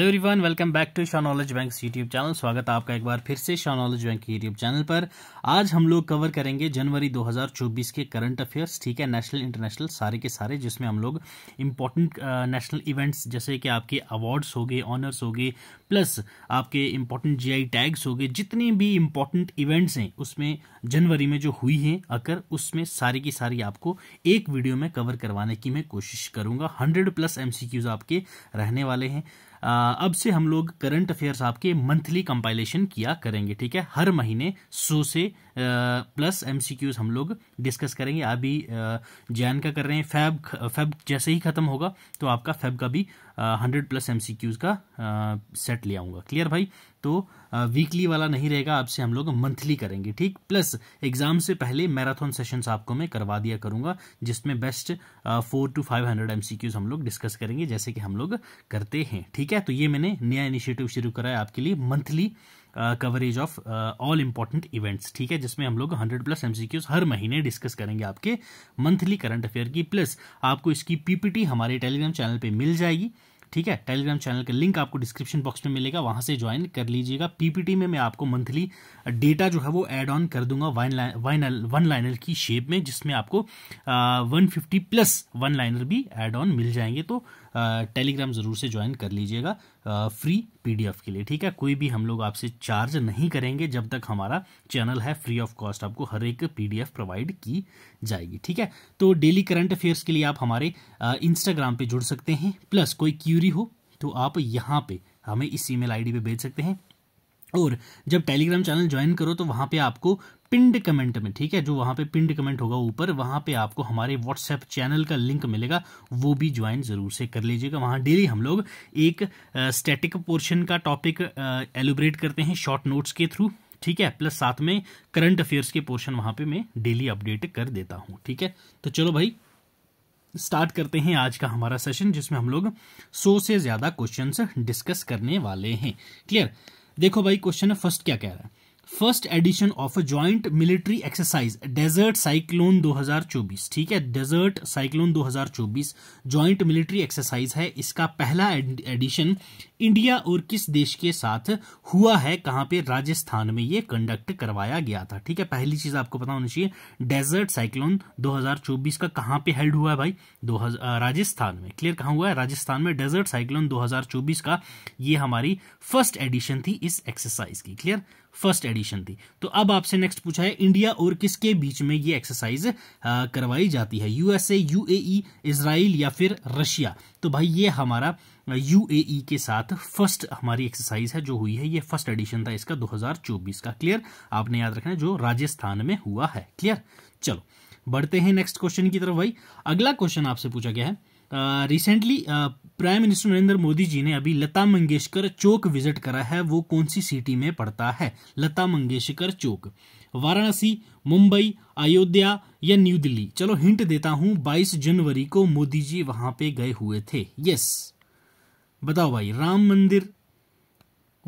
Everyone welcome back to Shah knowledge bank YouTube channel स्वागत है आपका एक बार फिर से Shah knowledge bank YouTube channel पर आज हम लोग कवर करेंगे जनवरी 2024 के करंट अफेयर्स ठीक है नेशनल इंटरनेशनल सारे के सारे जिसमें हम लोग इंपॉर्टेंट नेशनल इवेंट्स जैसे कि आपके अवार्ड्स हो गए ऑनर्स हो गए प्लस आपके इंपॉर्टेंट जी टैग्स हो गए जितने भी इंपॉर्टेंट इवेंट्स हैं उसमें जनवरी में जो हुई हैं अगर उसमें सारी की सारी आपको एक वीडियो में कवर करवाने की मैं कोशिश करूँगा हंड्रेड प्लस एम आपके रहने वाले हैं अब से हम लोग करंट अफेयर्स आपके मंथली कंपाइलेशन किया करेंगे ठीक है हर महीने सौ से प्लस एमसीक्यूज हम लोग डिस्कस करेंगे अभी जैन का कर रहे हैं फैब फैब जैसे ही ख़त्म होगा तो आपका फैब का भी हंड्रेड प्लस एमसीक्यूज का सेट ले आऊँगा क्लियर भाई तो वीकली वाला नहीं रहेगा आपसे हम लोग मंथली करेंगे ठीक प्लस एग्जाम से पहले मैराथन सेशंस आपको मैं करवा दिया करूंगा जिसमें best four to five hundred MCQs हम लोग डिस्कस करेंगे जैसे कि हम लोग करते हैं ठीक है तो ये मैंने नया इनिशिएटिव शुरू करा है आपके लिए monthly coverage of all important events ठीक है जिसमें हम लोग 100 प्लस एमसीक्यूज हर महीने डिस्कस करेंगे आपके मंथली करंट अफेयर की प्लस आपको इसकी पीपीटी हमारे टेलीग्राम चैनल पे मिल जाएगी ठीक है टेलीग्राम चैनल का लिंक आपको डिस्क्रिप्शन बॉक्स में मिलेगा वहां से ज्वाइन कर लीजिएगा पीपीटी में मैं आपको मंथली डेटा uh, जो है वो एड ऑन कर दूंगा वाइन लाइन वन लाइनर की शेप में जिसमें आपको one fifty plus one liner भी एड ऑन मिल जाएंगे तो टेलीग्राम ज़रूर से ज्वाइन कर लीजिएगा फ्री पीडीएफ के लिए ठीक है कोई भी हम लोग आपसे चार्ज नहीं करेंगे जब तक हमारा चैनल है फ्री ऑफ कॉस्ट आपको हर एक पीडीएफ प्रोवाइड की जाएगी ठीक है तो डेली करंट अफेयर्स के लिए आप हमारे इंस्टाग्राम पे जुड़ सकते हैं प्लस कोई क्यूरी हो तो आप यहाँ पर हमें इस ई मेल पे भेज सकते हैं और जब टेलीग्राम चैनल ज्वाइन करो तो वहाँ पे आपको पिंड कमेंट में ठीक है जो वहां पे पिंड कमेंट होगा ऊपर वहां पे आपको हमारे व्हाट्सएप चैनल का लिंक मिलेगा वो भी ज्वाइन ज़रूर से कर लीजिएगा वहां डेली हम लोग एक स्टैटिक पोर्शन का टॉपिक एलिब्रेट करते हैं शॉर्ट नोट्स के थ्रू ठीक है प्लस साथ में करंट अफेयर्स के पोर्शन वहां पे मैं डेली अपडेट कर देता हूं ठीक है तो चलो भाई स्टार्ट करते हैं आज का हमारा सेशन जिसमें हम लोग सौ से ज़्यादा क्वेश्चन डिस्कस करने वाले हैं क्लियर देखो भाई क्वेश्चन फर्स्ट क्या कह रहा है first edition of a joint military exercise desert cyclone 2024 ठीक है desert cyclone 2024 joint military exercise है इसका पहला एडिशन इंडिया और किस देश के साथ हुआ है कहाँ पे राजस्थान में ये कंडक्ट करवाया गया था ठीक है पहली चीज आपको पता होनी चाहिए डेजर्ट साइक्लोन 2024 का कहाँ पे हेल्ड हुआ है भाई दो राजस्थान में क्लियर कहां हुआ है राजस्थान में डेजर्ट साइक्लोन 2024 का ये हमारी फर्स्ट एडिशन थी इस एक्सरसाइज की क्लियर फर्स्ट एडिशन थी तो अब आपसे नेक्स्ट पूछा है इंडिया और किसके बीच में ये एक्सरसाइज करवाई जाती है यूएसए यूएई इसराइल या फिर रशिया तो भाई ये हमारा यूएई e के साथ फर्स्ट हमारी एक्सरसाइज है जो हुई है ये फर्स्ट एडिशन था इसका 2024 का क्लियर आपने याद रखना जो राजस्थान में हुआ है क्लियर चलो बढ़ते हैं नेक्स्ट क्वेश्चन की तरफ भाई अगला क्वेश्चन आपसे पूछा गया है recently prime minister Narendra Modi ji ने अभी लता मंगेशकर चौक विजिट करा है वो कौन सी सिटी में पड़ता है लता मंगेशकर चौक वाराणसी मुंबई अयोध्या या न्यू दिल्ली चलो हिंट देता हूं 22 जनवरी को मोदी जी वहां पे गए हुए थे यस बताओ भाई राम मंदिर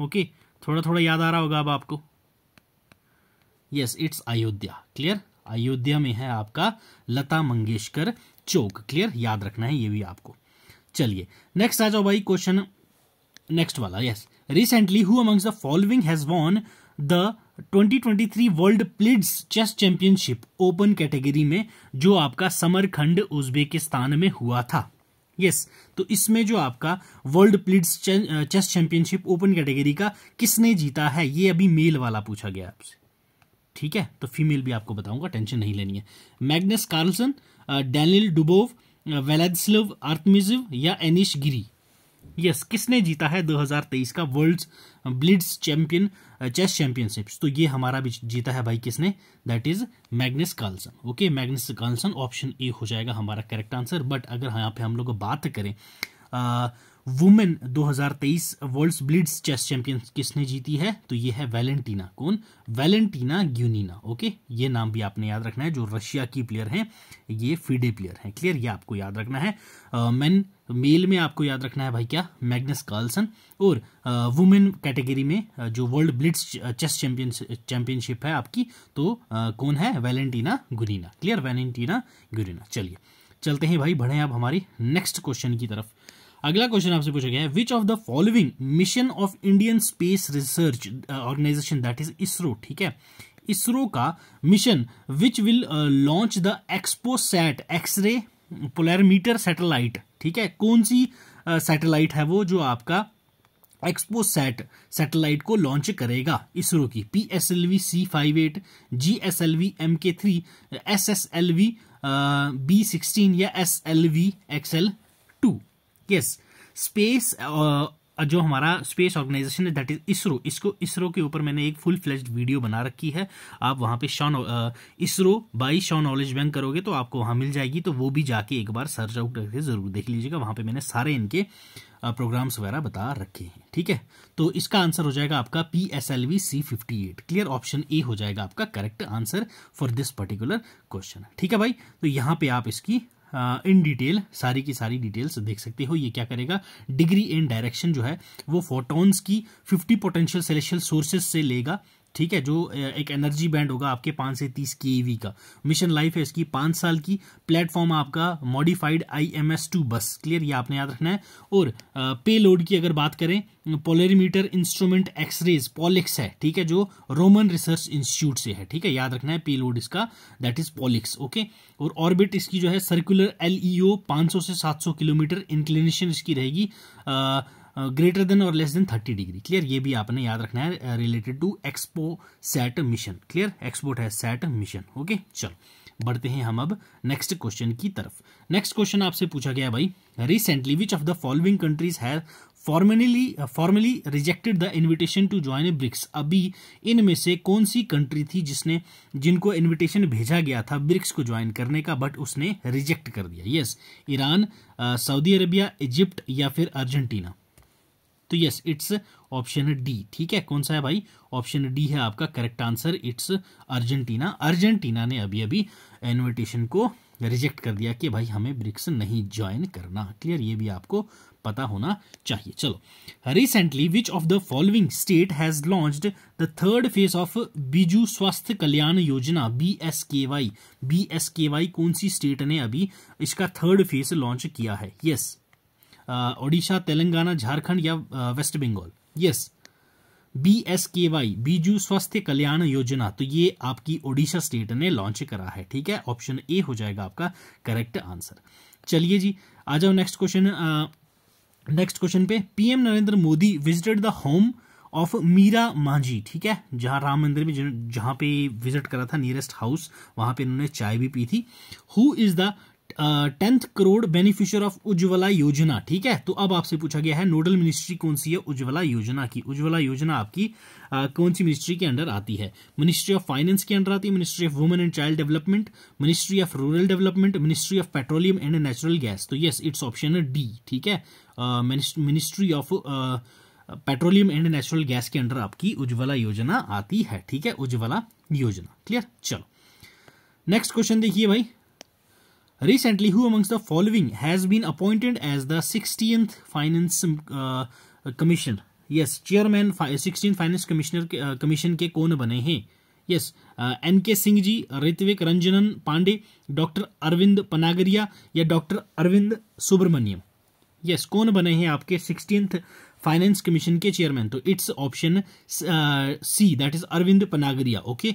ओके थोड़ा थोड़ा याद आ रहा होगा अब आपको yes it's Ayodhya clear Ayodhya में है आपका लता मंगेशकर चौक क्लियर याद रखना है ये भी आपको चलिए नेक्स्ट आ जाओ भाई क्वेश्चन नेक्स्ट वाला yes recently who amongst the following has won the 2023 world blitz chess championship open category में जो आपका समरखंड उज्बेकिस्तान में हुआ था यस yes, तो इसमें जो आपका world blitz chess championship open category का किसने जीता है ये अभी मेल वाला पूछा गया आपसे ठीक है तो फीमेल भी आपको बताऊंगा टेंशन नहीं लेनी है Magnus Carlsen Daniil Dubov Vladislav Artemiev या एनिश गिरी यस किसने जीता है 2023 का world blitz champion chess championships तो ये हमारा भी जीता है भाई किसने that is Magnus Carlsen okay Magnus Carlsen option A हो जाएगा हमारा करेक्ट आंसर बट अगर यहाँ पे हम लोग बात करें uh, women 2023 worlds blitz chess champions किसने जीती है तो ये है वैलेंटीना कौन वैलेंटीना ग्यूनिना ओके ये नाम भी आपने याद रखना है जो रशिया की प्लेयर हैं ये फीडे प्लेयर हैं क्लियर ये आपको याद रखना है मेन मेल में आपको याद रखना है भाई क्या मैग्नस कार्लसन और वुमेन कैटेगरी में जो world blitz chess champion championship है आपकी तो कौन है Valentina Gunina clear Valentina Gunina चलिए चलते हैं भाई बढ़े आप हमारी नेक्स्ट क्वेश्चन की तरफ अगला क्वेश्चन आपसे पूछा गया है which of the following mission of Indian space research Organisation that is ISRO ठीक है इसरो का mission which will launch the XPoSat X-ray polarimeter satellite ठीक है कौन सी सैटेलाइट uh, है वो जो आपका एक्सपो सैट सैटेलाइट को लॉन्च करेगा इसरो की P S L V C five eight G S L V M K three S S L V B sixteen या S L V X L two yes space uh, जो हमारा space organisation है that is ISRO इसको इसरो के ऊपर मैंने एक full fledge video बना रखी है आप वहाँ पे शॉन इसरो बाई शॉन नॉलेज बैंक करोगे तो आपको वहाँ मिल जाएगी तो वो भी जाके एक बार सर्च आउट करके ज़रूर देख लीजिएगा वहाँ पे मैंने सारे इनके प्रोग्राम्स uh, वगैरह बता रखे हैं ठीक है तो इसका आंसर हो जाएगा आपका P S L V C fifty eight clear option A हो जाएगा आपका correct answer for this particular question ठीक है भाई तो यहाँ पे आप इसकी इन डिटेल सारी की सारी डिटेल्स देख सकते हो ये क्या करेगा डिग्री एंड डायरेक्शन जो है वो फोटोन्स की 50 पोटेंशियल सेलेशियल सोर्सेस से लेगा ठीक है जो एक एनर्जी बैंड होगा आपके पाँच से तीस के का मिशन लाइफ है इसकी पाँच साल की प्लेटफॉर्म आपका modified I M S two bus clear ये आपने याद रखना है और पे लोड की अगर बात करें पोलरीमीटर इंस्ट्रूमेंट एक्सरेज पॉलिक्स है ठीक है जो रोमन रिसर्च इंस्टीट्यूट से है ठीक है याद रखना है पे लोड इसका दैट इज पॉलिक्स ओके और ऑर्बिट इसकी जो है सर्कुलर एल ई ओ पाँच सौ से सात सौ किलोमीटर इंक्लिनेशन इसकी रहेगी ग्रेटर देन और less than thirty degree clear ये भी आपने याद रखना है related to XPoSat mission clear export है सेट मिशन ओके चलो बढ़ते हैं हम अब नेक्स्ट क्वेश्चन की तरफ नेक्स्ट क्वेश्चन आपसे पूछा गया भाई recently which of the following countries है formally formally rejected the invitation to join BRICS अभी इनमें से कौन सी कंट्री थी जिसने जिनको इनविटेशन भेजा गया था ब्रिक्स को ज्वाइन करने का बट उसने रिजेक्ट कर दिया yes Iran Saudi Arabia Egypt या फिर अर्जेंटीना तो यस इट्स ऑप्शन डी ठीक है कौन सा है भाई ऑप्शन डी है आपका correct answer it's Argentina Argentina ने अभी अभी इन्विटेशन को रिजेक्ट कर दिया कि भाई हमें ब्रिक्स नहीं ज्वाइन करना क्लियर ये भी आपको पता होना चाहिए चलो recently which of the following state has launch the third phase of Biju Swasthya Kalyan Yojana B S K Y B S K Y कौन सी स्टेट ने अभी इसका थर्ड फेज लॉन्च किया है यस yes, ओडिशा तेलंगाना झारखंड या waste Bengal yes B S K Y Biju Swasthya Kalyan योजना तो ये आपकी ओडिशा स्टेट ने लॉन्च करा है ठीक है ऑप्शन ए हो जाएगा आपका करेक्ट आंसर चलिए जी आ जाओ नेक्स्ट क्वेश्चन नेक्स्ट क्वेश्चन पे PM Narendra Modi visited the home of Meera Manjhi ठीक है जहां राम मंदिर में जहां पे विजिट करा था नियरेस्ट हाउस वहां पे इन्होंने चाय भी पी थी who is the tenth crore beneficiary of Ujjwala Yojana ठीक है तो अब आपसे पूछा गया है नोडल मिनिस्ट्री कौन सी है उज्ज्वला योजना की उज्ज्वला योजना आपकी uh, कौन सी मिनिस्ट्री के अंडर आती है मिनिस्ट्री ऑफ फाइनेंस के अंडर आती है ministry of women and child development ministry of rural development ministry of petroleum and natural gas तो यस इट्स ऑप्शन डी ठीक है ministry of petroleum and natural gas के under आपकी उज्ज्वला योजना आती है ठीक है उज्ज्वला योजना क्लियर चलो नेक्स्ट क्वेश्चन देखिए भाई Recently, who amongst the following has been appointed as the 16th Finance uh, Commission? Yes, chairman 16th Finance Commissioner uh, Commission ke kon bane hain yes uh, nk singh ji ritvik ranjanan Pandey dr arvind Panagariya ya dr arvind subramaniam yes, kon bane hain aapke 16th finance commission के chairman तो it's option C that is Arvind Panagariya okay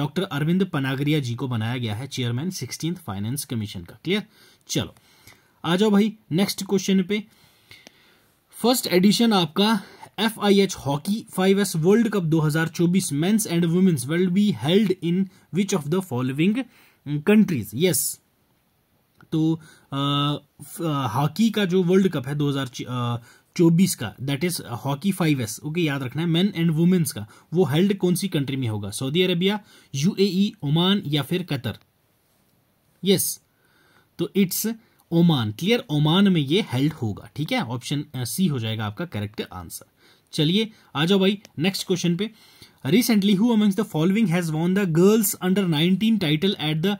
doctor Arvind Panagariya ji को बनाया गया है chairman sixteen finance commission का clear चलो आ जाओ भाई नेक्स्ट क्वेश्चन पे फर्स्ट एडिशन आपका F I H hockey five S world cup 2024 men's and women's will be held in which of the following countries yes तो हॉकी uh, uh, का जो वर्ल्ड कप है 2000 चौबीस का that is hockey five S okay याद रखना है main and women's का वो हेल्ड कौन सी कंट्री में होगा सऊदी अरेबिया यूएई ओमान या फिर कतर यस yes. तो इट्स ओमान क्लियर ओमान में ये हेल्ड होगा ठीक है ऑप्शन सी uh, हो जाएगा आपका करेक्ट आंसर चलिए आ जाओ भाई नेक्स्ट क्वेश्चन पे recently who amongst the following has won the girls under 19 title at the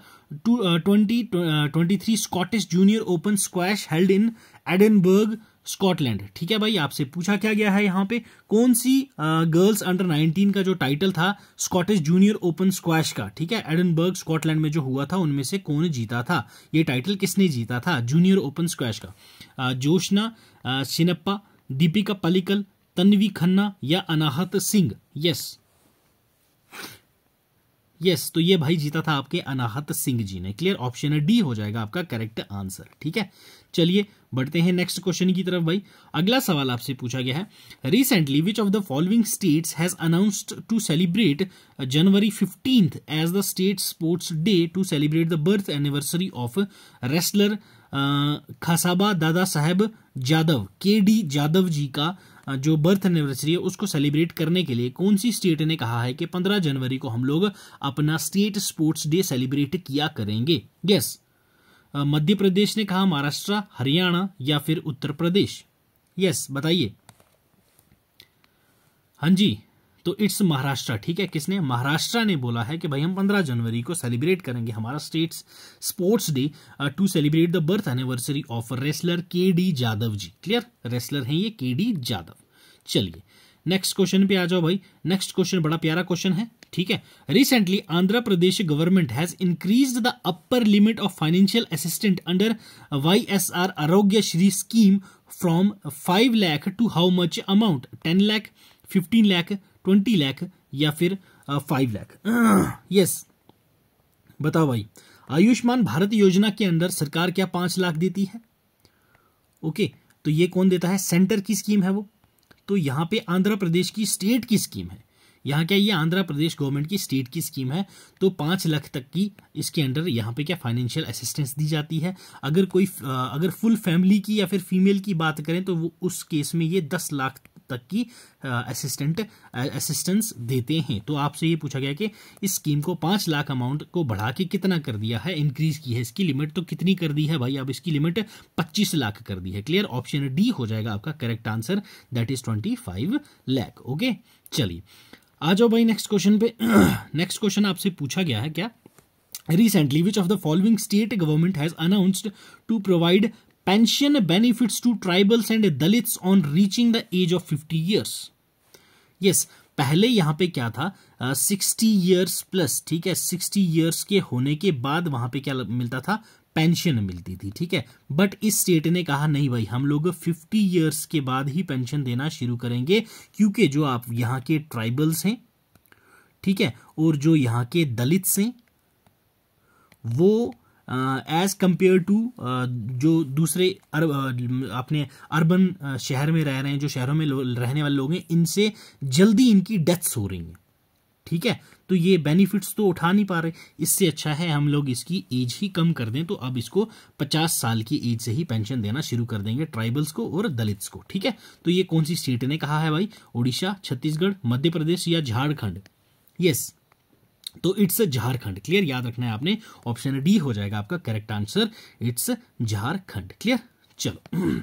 twenty twenty three Scottish junior open squash held in Edinburgh Scotland ठीक है भाई आपसे पूछा क्या गया है यहाँ पे कौन सी गर्ल्स अंडर 19 का जो टाइटल था स्कॉटिश जूनियर ओपन स्क्वैश का ठीक है एडनबर्ग स्कॉटलैंड में जो हुआ था उनमें से कौन जीता था ये टाइटल किसने जीता था जूनियर ओपन स्क्वैश का जोशना सिनप्पा दीपिका पलिकल तन्वी खन्ना या Anahat Singh yes yes yes, तो ये भाई जीता था आपके अनाहत सिंह जी ने क्लियर ऑप्शन डी हो जाएगा आपका करेक्ट आंसर ठीक है चलिए बढ़ते हैं नेक्स्ट क्वेश्चन की तरफ भाई अगला सवाल आपसे पूछा गया है recently which of the following states has announced to celebrate January fifteenth as the state sports day to celebrate the birth anniversary of wrestler Khashaba Dada Saheb Jadav के डी जादव जी का uh, जो बर्थ एनिवर्सरी है उसको सेलिब्रेट करने के लिए कौन सी स्टेट ने कहा है कि 15 जनवरी को हम लोग अपना स्टेट स्पोर्ट्स डे सेलिब्रेट किया करेंगे यस yes, मध्य प्रदेश ने कहा महाराष्ट्र हरियाणा या फिर उत्तर प्रदेश यस बताइए हाँ जी तो इट्स महाराष्ट्र ठीक है किसने महाराष्ट्र ने बोला है कि भाई हम 15 जनवरी को सेलिब्रेट करेंगे हमारा states sports day to celebrate the birth anniversary of wrestler K D Jadhav ji clear wrestler हैं ये के डी जाधव चलिए नेक्स्ट क्वेश्चन पे आ जाओ भाई नेक्स्ट क्वेश्चन बड़ा प्यारा क्वेश्चन है ठीक है recently Andhra Pradesh government has increase the upper limit of financial assistant under Y S R Aarogya Shri scheme from five lakh to how much amount ten lakh fifteen lakh twenty lakh या फिर फाइव लैख यस बताओ भाई आयुष्मान भारत योजना के अंदर सरकार क्या पांच लाख देती है ओके okay, तो ये कौन देता है सेंटर की स्कीम है वो तो यहां पे आंध्र प्रदेश की स्टेट की स्कीम है यहाँ क्या ये आंध्र प्रदेश गवर्नमेंट की स्टेट की स्कीम है तो पाँच लाख तक की इसके अंडर यहाँ पे क्या फाइनेंशियल असिस्टेंस दी जाती है अगर कोई अगर फुल फैमिली की या फिर फीमेल की बात करें तो वो उस केस में ये दस लाख तक की असिस्टेंट असिस्टेंस देते हैं तो आपसे ये पूछा गया कि इस स्कीम को पाँच लाख अमाउंट को बढ़ा के कितना कर दिया है इंक्रीज की है इसकी लिमिट तो कितनी कर दी है भाई अब इसकी लिमिट पच्चीस लाख कर दी है क्लियर ऑप्शन डी हो जाएगा आपका correct answer that is twenty five lakh okay चलिए आ जाओ भाई नेक्स्ट क्वेश्चन पे नेक्स्ट क्वेश्चन आपसे पूछा गया है क्या recently which of the following state government has announced to provide pension benefits to tribals and Dalits on reaching the age of fifty years yes पहले यहां पे क्या था सिक्सटी ईयर्स प्लस ठीक है सिक्सटी ईयर्स के होने के बाद वहां पे क्या मिलता था पेंशन मिलती थी ठीक है बट इस स्टेट ने कहा नहीं भाई हम लोग 50 इयर्स के बाद ही पेंशन देना शुरू करेंगे क्योंकि जो आप यहां के ट्राइबल्स हैं ठीक है और जो यहाँ के दलित्स हैं वो एज कंपेयर टू जो दूसरे अरब अपने अर्बन शहर में रह रहे हैं जो शहरों में रहने वाले लोग हैं इनसे जल्दी इनकी डेथ्स हो रही हैं ठीक है तो ये बेनिफिट्स तो उठा नहीं पा रहे इससे अच्छा है हम लोग इसकी एज ही कम कर दें तो अब इसको 50 साल की एज से ही पेंशन देना शुरू कर देंगे ट्राइबल्स को और दलित्स को ठीक है तो ये कौन सी स्टेट ने कहा है भाई ओडिशा छत्तीसगढ़ मध्य प्रदेश या झारखंड यस तो इट्स झारखंड क्लियर याद रखना है आपने ऑप्शन डी हो जाएगा आपका correct answer it's Jharkhand clear चलो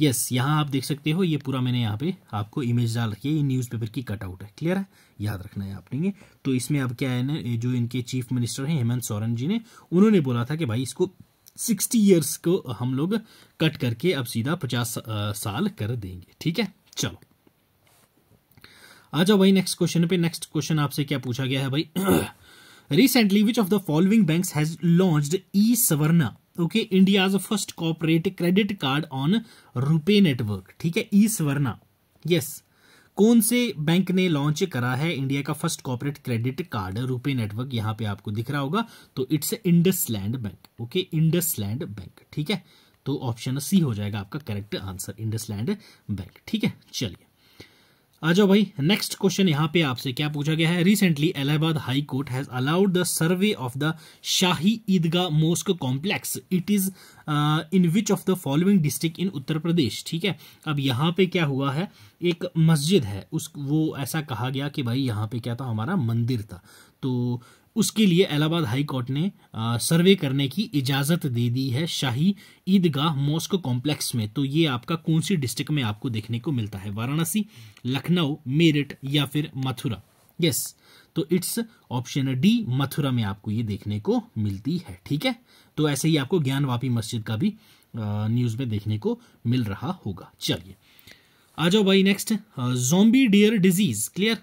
यस यहाँ आप देख सकते हो ये पूरा मैंने यहाँ पे आपको इमेज डाल रखी है ये न्यूज़पेपर की कटआउट है क्लियर है याद रखना है आपने ये तो इसमें अब क्या है ना जो इनके चीफ मिनिस्टर हैं हेमंत सोरेन जी ने उन्होंने बोला था कि भाई इसको सिक्सटी ईयर्स को हम लोग कट करके अब सीधा पचास साल कर देंगे ठीक है चलो आ जाओ भाई नेक्स्ट क्वेश्चन पे नेक्स्ट क्वेश्चन आपसे क्या पूछा गया है भाई recently which of the following bank has launched e Swarna okay india's first corporate credit card on RuPay network ठीक है ई स्वर्णा यस कौन से बैंक ने लॉन्च करा है इंडिया का first corporate credit card RuPay network यहां पे आपको दिख रहा होगा तो it's IndusInd bank okay IndusInd bank ठीक है तो ऑप्शन सी हो जाएगा आपका correct answer IndusInd bank ठीक है चलिए आ जाओ भाई नेक्स्ट क्वेश्चन यहाँ पे आपसे क्या पूछा गया है recently Allahabad high court has allowed the survey of the Shahi Idgah mosque complex it is in which of the following district in Uttar Pradesh ठीक है अब यहाँ पे क्या हुआ है एक मस्जिद है उस वो ऐसा कहा गया कि भाई यहाँ पे क्या था हमारा मंदिर था तो उसके लिए इलाहाबाद हाई कोर्ट ने सर्वे करने की इजाज़त दे दी है शाही ईदगाह मॉस्को कॉम्प्लेक्स में तो ये आपका कौन सी डिस्ट्रिक्ट में आपको देखने को मिलता है वाराणसी लखनऊ मेरठ या फिर मथुरा यस तो इट्स ऑप्शन डी मथुरा में आपको ये देखने को मिलती है ठीक है तो ऐसे ही आपको ज्ञानवापी मस्जिद का भी न्यूज़ में देखने को मिल रहा होगा चलिए आ जाओ भाई next zombie deer disease clear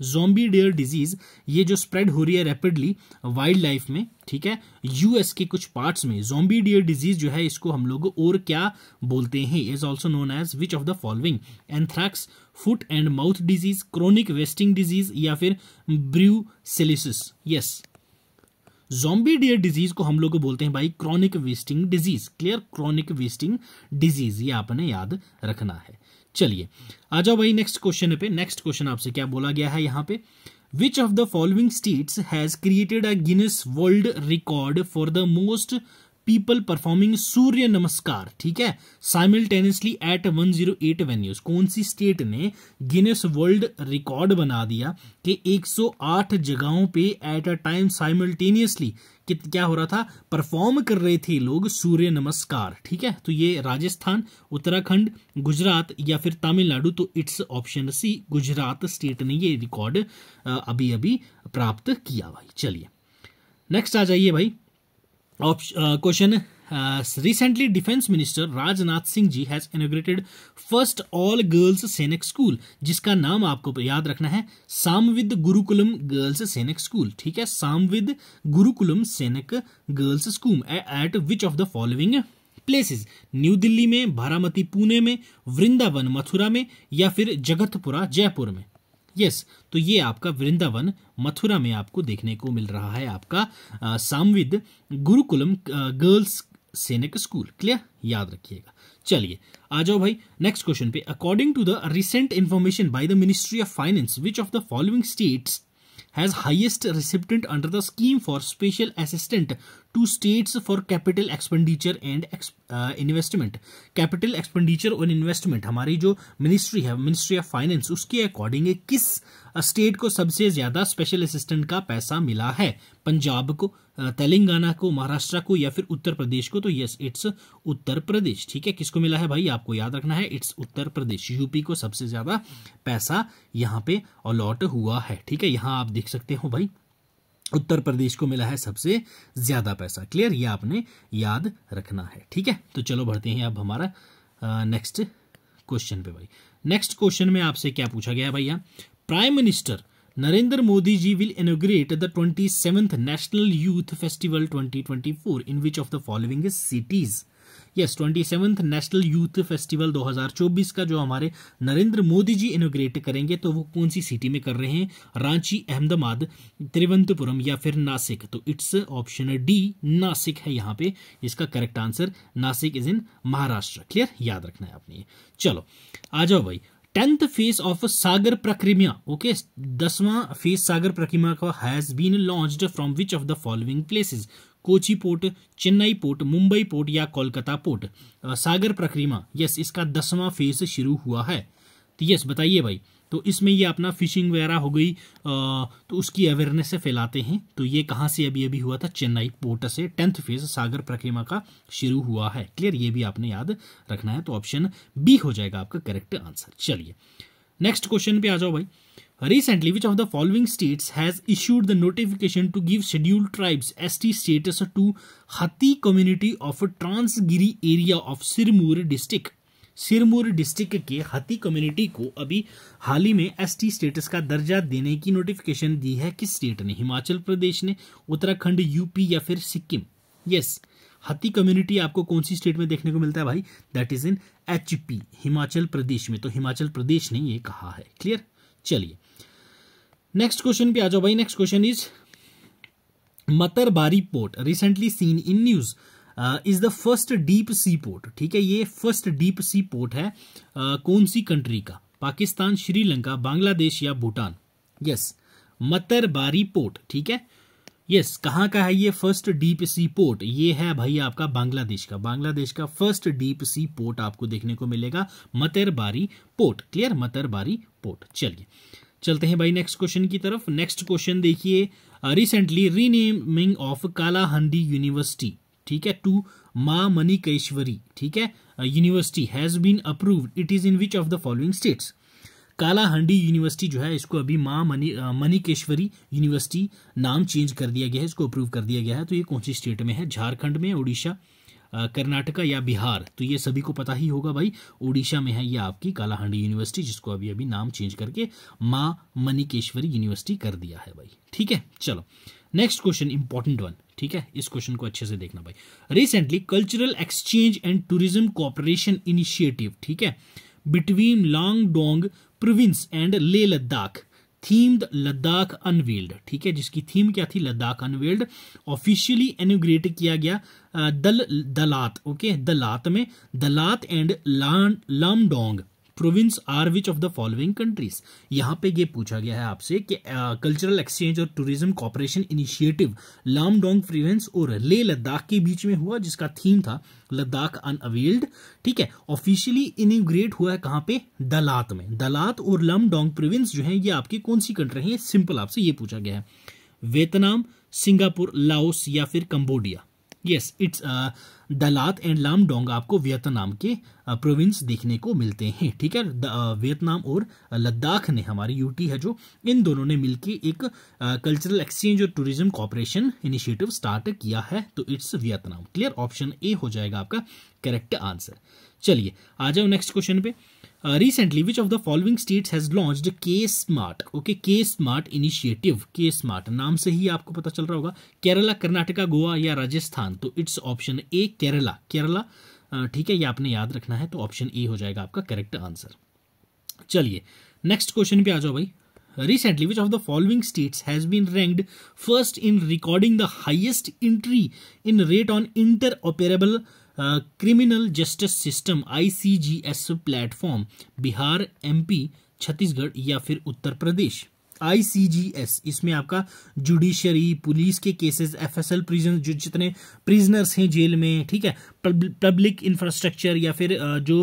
zombie deer disease ये जो स्प्रेड हो रही है रैपिडली वाइल्ड लाइफ में ठीक है यूएस के कुछ पार्ट्स में जोम्बी डेयर डिजीज जो है इसको हम लोग और क्या बोलते हैं is also known as which of the following anthrax foot and mouth disease chronic wasting disease या फिर brucellosis yes zombie deer disease को हम लोग बोलते हैं भाई chronic wasting disease clear chronic wasting disease ये आपने याद रखना है चलिए आ जाओ भाई नेक्स्ट क्वेश्चन पे नेक्स्ट क्वेश्चन आपसे क्या बोला गया है यहाँ पे which of the following states has created a Guinness world record for the most people performing Surya Namaskar ठीक है साइमल्टेनियसली एट 108 वेन्यूज कौन सी स्टेट ने गिनेस वर्ल्ड रिकॉर्ड बना दिया कि 108 जगहों पे एट अ टाइम साइमल्टेनियसली क्या हो रहा था परफॉर्म कर रहे थे लोग सूर्य नमस्कार ठीक है तो ये राजस्थान उत्तराखंड गुजरात या फिर तमिलनाडु तो it's option C Gujarat state ने ये रिकॉर्ड अभी अभी प्राप्त किया भाई चलिए नेक्स्ट आ जाइए भाई question recently defence minister Rajnath Singh ji has inaugurated first all girls Sainik school जिसका नाम आपको याद रखना है सामविद गुरुकुलम गर्ल्स सैनिक स्कूल ठीक है Samvid Gurukulam Sainik girls school at which of the following places New Delhi में बारामती पुणे में वृंदावन मथुरा में या फिर जगतपुरा जयपुर में यस तो ये आपका वृंदावन मथुरा में आपको देखने को मिल रहा है आपका Samvid Gurukulam girls Sainik school clear याद रखिएगा चलिए आ जाओ भाई नेक्स्ट क्वेश्चन पे according to the recent information by the ministry of finance which of the following states has highest recipient under the scheme for special assistance to states for capital expenditure and uh, investment capital expenditure और investment हमारी जो ministry है ministry of finance उसके according किस state को सबसे ज़्यादा special assistant का पैसा मिला है पंजाब को तेलंगाना को महाराष्ट्र को या फिर उत्तर प्रदेश को तो यस इट्स उत्तर प्रदेश ठीक है किसको मिला है भाई आपको याद रखना है इट्स उत्तर प्रदेश यूपी को सबसे ज़्यादा पैसा यहाँ पे अलॉट हुआ है ठीक है यहाँ आप देख सकते हो भाई उत्तर प्रदेश को मिला है सबसे ज़्यादा पैसा क्लियर ये आपने याद रखना है ठीक है तो चलो बढ़ते हैं अब हमारा नेक्स्ट क्वेश्चन पे भाई नेक्स्ट क्वेश्चन में आपसे क्या पूछा गया है भैया prime minister Narendra Modi ji will inaugurate the 27th National Youth Festival 2024 in which of the following cities? Yes twenty seventh national youth festival 2024 का जो हमारे नरेंद्र मोदी जी इनोग्रेट करेंगे तो वो कौन सी सिटी में कर रहे हैं रांची अहमदाबाद तिरुवनंतपुरम या फिर नासिक तो इट्स ऑप्शन डी नासिक है यहाँ पे इसका correct answer Nashik is in Maharashtra clear याद रखना है आपने चलो आ जाओ भाई tenth phase of Sagar Parikrama okay दसवां फेज सागर प्रक्रिमा का has been launched from which of the following places Kochi port Chennai port Mumbai port या कोलकाता पोर्ट सागर प्रक्रिमा यस इसका दसवां फेज शुरू हुआ है तो यस बताइए भाई तो इसमें ये अपना फिशिंग वगैरह हो गई आ, तो उसकी अवेयरनेस से फैलाते हैं तो ये कहाँ से अभी अभी हुआ था चेन्नई पोर्ट से टेंथ फेज सागर प्रक्रमा का शुरू हुआ है क्लियर ये भी आपने याद रखना है तो ऑप्शन बी हो जाएगा आपका करेक्ट आंसर चलिए नेक्स्ट क्वेश्चन पे आ जाओ भाई recently which of the following states has issued the notification to give scheduled tribes S T status to Hatti community of Transgiri area of Sirmaur district Sirmaur district के हती कम्युनिटी को अभी हाल ही में एसटी स्टेटस का दर्जा देने की नोटिफिकेशन दी है किस स्टेट ने हिमाचल प्रदेश ने उत्तराखंड यूपी या फिर सिक्किम यस हती कम्युनिटी आपको कौन सी स्टेट में देखने को मिलता है भाई that is in H Himachal Pradesh में तो हिमाचल प्रदेश ने ये कहा है क्लियर चलिए नेक्स्ट क्वेश्चन पे आ जाओ भाई next question is Matarbari port recently seen in news is the first deep sea port ठीक है ये फर्स्ट डीप सी पोर्ट है uh, कौन सी कंट्री का पाकिस्तान श्रीलंका बांग्लादेश या भूटान यस मतरबारी पोर्ट ठीक है यस yes, कहाँ का है ये फर्स्ट डीप सी पोर्ट ये है भाई आपका बांग्लादेश का बांग्लादेश का फर्स्ट डीप सी पोर्ट आपको देखने को मिलेगा Matarbari port clear Matarbari port चलिए चलते हैं भाई नेक्स्ट क्वेश्चन की तरफ नेक्स्ट क्वेश्चन देखिए recently renaming of Kalahandi university ठीक है टू मा मणिकेश्वरी ठीक है university has been approved it is in which of the following states Kalahandi university जो है इसको अभी माँ मनी मणिकेश्वरी यूनिवर्सिटी नाम चेंज कर दिया गया है इसको अप्रूव कर दिया गया है तो ये कौन सी स्टेट में है झारखंड में उड़ीसा कर्नाटका या बिहार तो ये सभी को पता ही होगा भाई उड़ीसा में है ये आपकी कालाहंडी यूनिवर्सिटी जिसको अभी अभी नाम चेंज करके माँ मणिकेश्वरी यूनिवर्सिटी कर दिया है भाई ठीक है चलो नेक्स्ट क्वेश्चन इंपॉर्टेंट वन ठीक है इस क्वेश्चन को अच्छे से देखना भाई recently cultural exchange and tourism cooperation initiative ठीक है between Lam Dong province and Leh Ladakh themed Ladakh unveiled ठीक है जिसकी थीम क्या थी लद्दाख अनवील्ड ऑफिशियली एनुग्रेट किया गया दल दलात ओके दलात में Dalat and Lam Dong province are which of the following countries यहाँ पे ये पूछा गया है आपसे कि कल्चरल एक्सचेंज और tourism cooperation initiative Lam Dong province और ले लद्दाख के बीच में हुआ जिसका थीम था लद्दाख अनअवेल्ड ठीक है ऑफिशियली इनिग्रेट हुआ है कहाँ पे दलात में दलात और लामडोंग प्रिवेंस जो है ये आपकी कौन सी कंट्री है सिंपल आपसे ये पूछा गया है वेतनाम सिंगापुर लाओस या फिर Cambodia yes it's Dalat and Lam Dong आपको वियतनाम के प्रोविंस देखने को मिलते हैं ठीक है वियतनाम और लद्दाख ने हमारी यूटी है जो इन दोनों ने मिलकर एक कल्चरल एक्सचेंज और टूरिज्म कॉपरेशन इनिशिएटिव स्टार्ट किया है तो it's Vietnam clear option A हो जाएगा आपका करेक्ट आंसर चलिए आ जाओ नेक्स्ट क्वेश्चन पे recently which of the following states has launch K smart okay K smart initiative K smart नाम से ही आपको पता चल रहा होगा केरला कर्नाटका गोवा या राजस्थान तो it's option A Kerala Kerala uh, ठीक है ये आपने याद रखना है तो ऑप्शन ए हो जाएगा आपका करेक्ट आंसर चलिए नेक्स्ट क्वेश्चन पे आ जाओ भाई recently which of the following state has been ranked first in recording the highest entry in rate on inter operable criminal justice system ICGS platform Bihar MP Chhattisgarh या फिर उत्तर प्रदेश आईसीजीएस इसमें आपका judiciary police के cases FSL prison जो जितने prisoners हैं jail में ठीक है पब्लिक इंफ्रास्ट्रक्चर या फिर जो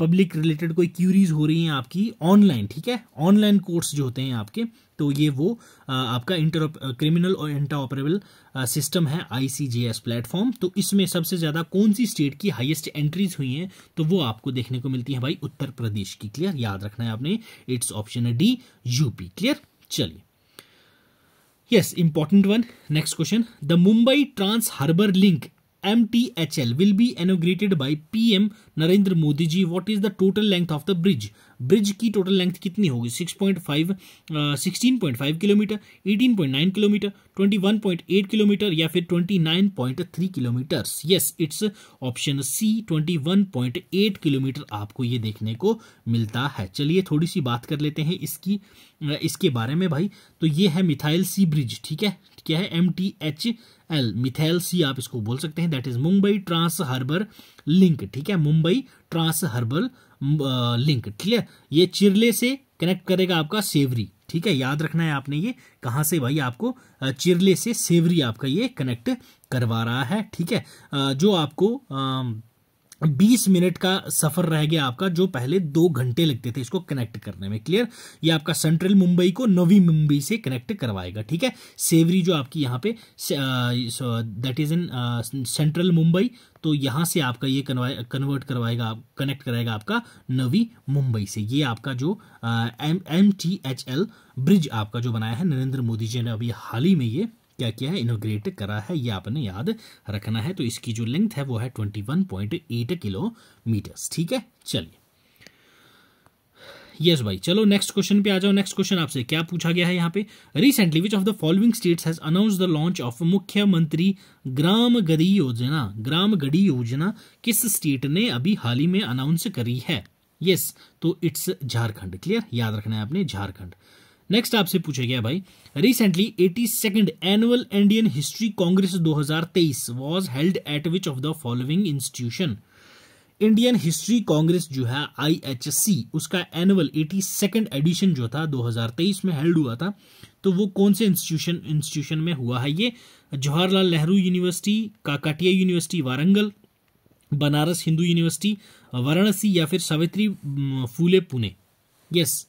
पब्लिक रिलेटेड कोई क्यूरीज हो रही हैं आपकी ऑनलाइन ठीक है ऑनलाइन कोर्स जो होते हैं आपके तो ये वो आपका इंटर क्रिमिनल और इंटर ऑपरेबल सिस्टम है आईसीजीएस प्लेटफॉर्म तो इसमें सबसे ज़्यादा कौन सी स्टेट की हाईएस्ट एंट्रीज हुई हैं तो वो आपको देखने को मिलती है भाई उत्तर प्रदेश की क्लियर याद रखना है आपने इट्स ऑप्शन है डी यूपी क्लियर चलिए yes important one next question the Mumbai trans harbour link M T H will be inaugurated by P M Narendra Modi ji what is the total length of the bridge bridge की total length कितनी होगी six point five sixteen point five kilometre eighteen point nine kilometre twenty one point eight kilometre या फिर twenty nine point three kilometre yes it's option C twenty one point eight kilometre आपको ये देखने को मिलता है चलिए थोड़ी सी बात कर लेते हैं इसकी uh, इसके बारे में भाई तो ये है मिथाइल सी ब्रिज ठीक है क्या है एम टी एच एल मिथाइल सी आप इसको बोल सकते हैं that is Mumbai trans harbour link ठीक है मुंबई ट्रांस हार्बर लिंक ठीक है ये चिरले से कनेक्ट करेगा आपका सेवरी ठीक है याद रखना है आपने ये कहाँ से भाई आपको चिरले से सेवरी आपका ये कनेक्ट करवा रहा है ठीक है जो आपको बीस मिनट का सफर रह गया आपका जो पहले दो घंटे लगते थे इसको कनेक्ट करने में क्लियर ये आपका सेंट्रल मुंबई को नवी मुंबई से कनेक्ट करवाएगा ठीक है सेवरी जो आपकी यहाँ पे that is in central Mumbai तो यहाँ से आपका ये कन्वर्ट करवाएगा कनेक्ट कराएगा आपका नवी मुंबई से ये आपका जो M M T H L bridge आपका जो बनाया है नरेंद्र मोदी जी ने अभी हाल ही में ये क्या किया है इनोग्रेट करा है ये आपने याद रखना है तो इसकी जो लेंथ है वो है twenty one point eight kilometres ठीक है चलिए यस yes भाई चलो नेक्स्ट क्वेश्चन पे आ जाओ नेक्स्ट क्वेश्चन आपसे क्या पूछा गया है यहाँ पे recently which of the following states has announce the launch of Mukhyamantri Gram गरी योजना ग्राम गढ़ी योजना किस स्टेट ने अभी हाल ही में अनाउंस करी है यस yes, तो इट्स झारखंड क्लियर याद रखना है आपने झारखंड नेक्स्ट आपसे पूछा गया भाई recently eighty second annual Indian history congress 2023 was held at which of the following institution Indian history congress जो है आईएचसी उसका एनुअल एटी सेकेंड एडिशन जो था 2023 में हेल्ड हुआ था तो वो कौन से इंस्टीट्यूशन इंस्टीट्यूशन में हुआ है ये Jawaharlal Nehru university Kakatiya university Warangal Banaras Hindu university Varanasi या फिर सावित्री फूले पुणे यस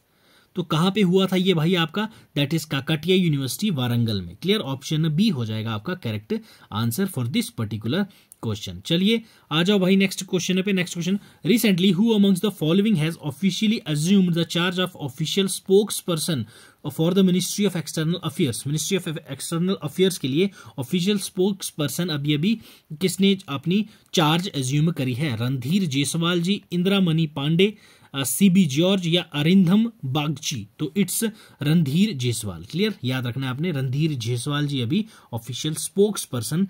तो कहां पे हुआ था ये भाई आपका that is Kakatiya university Warangal में क्लियर ऑप्शन बी हो जाएगा आपका correct answer for this particular question चलिए आ जाओ भाई नेक्स्ट क्वेश्चन पे next question recently who amongst the following has officially assumed the charge of official spokesperson for the ministry of external affairs ministry of external affairs के लिए official spokes person अभी अभी किसने अपनी charge assume करी है Randhir Jaiswal ji Indira Mani Pandey C B George या अरिंदम बागची तो इट्स रणधीर जेसवाल क्लियर याद रखना आपने रणधीर जेसवाल जी अभी ऑफिशियल स्पोक्स पर्सन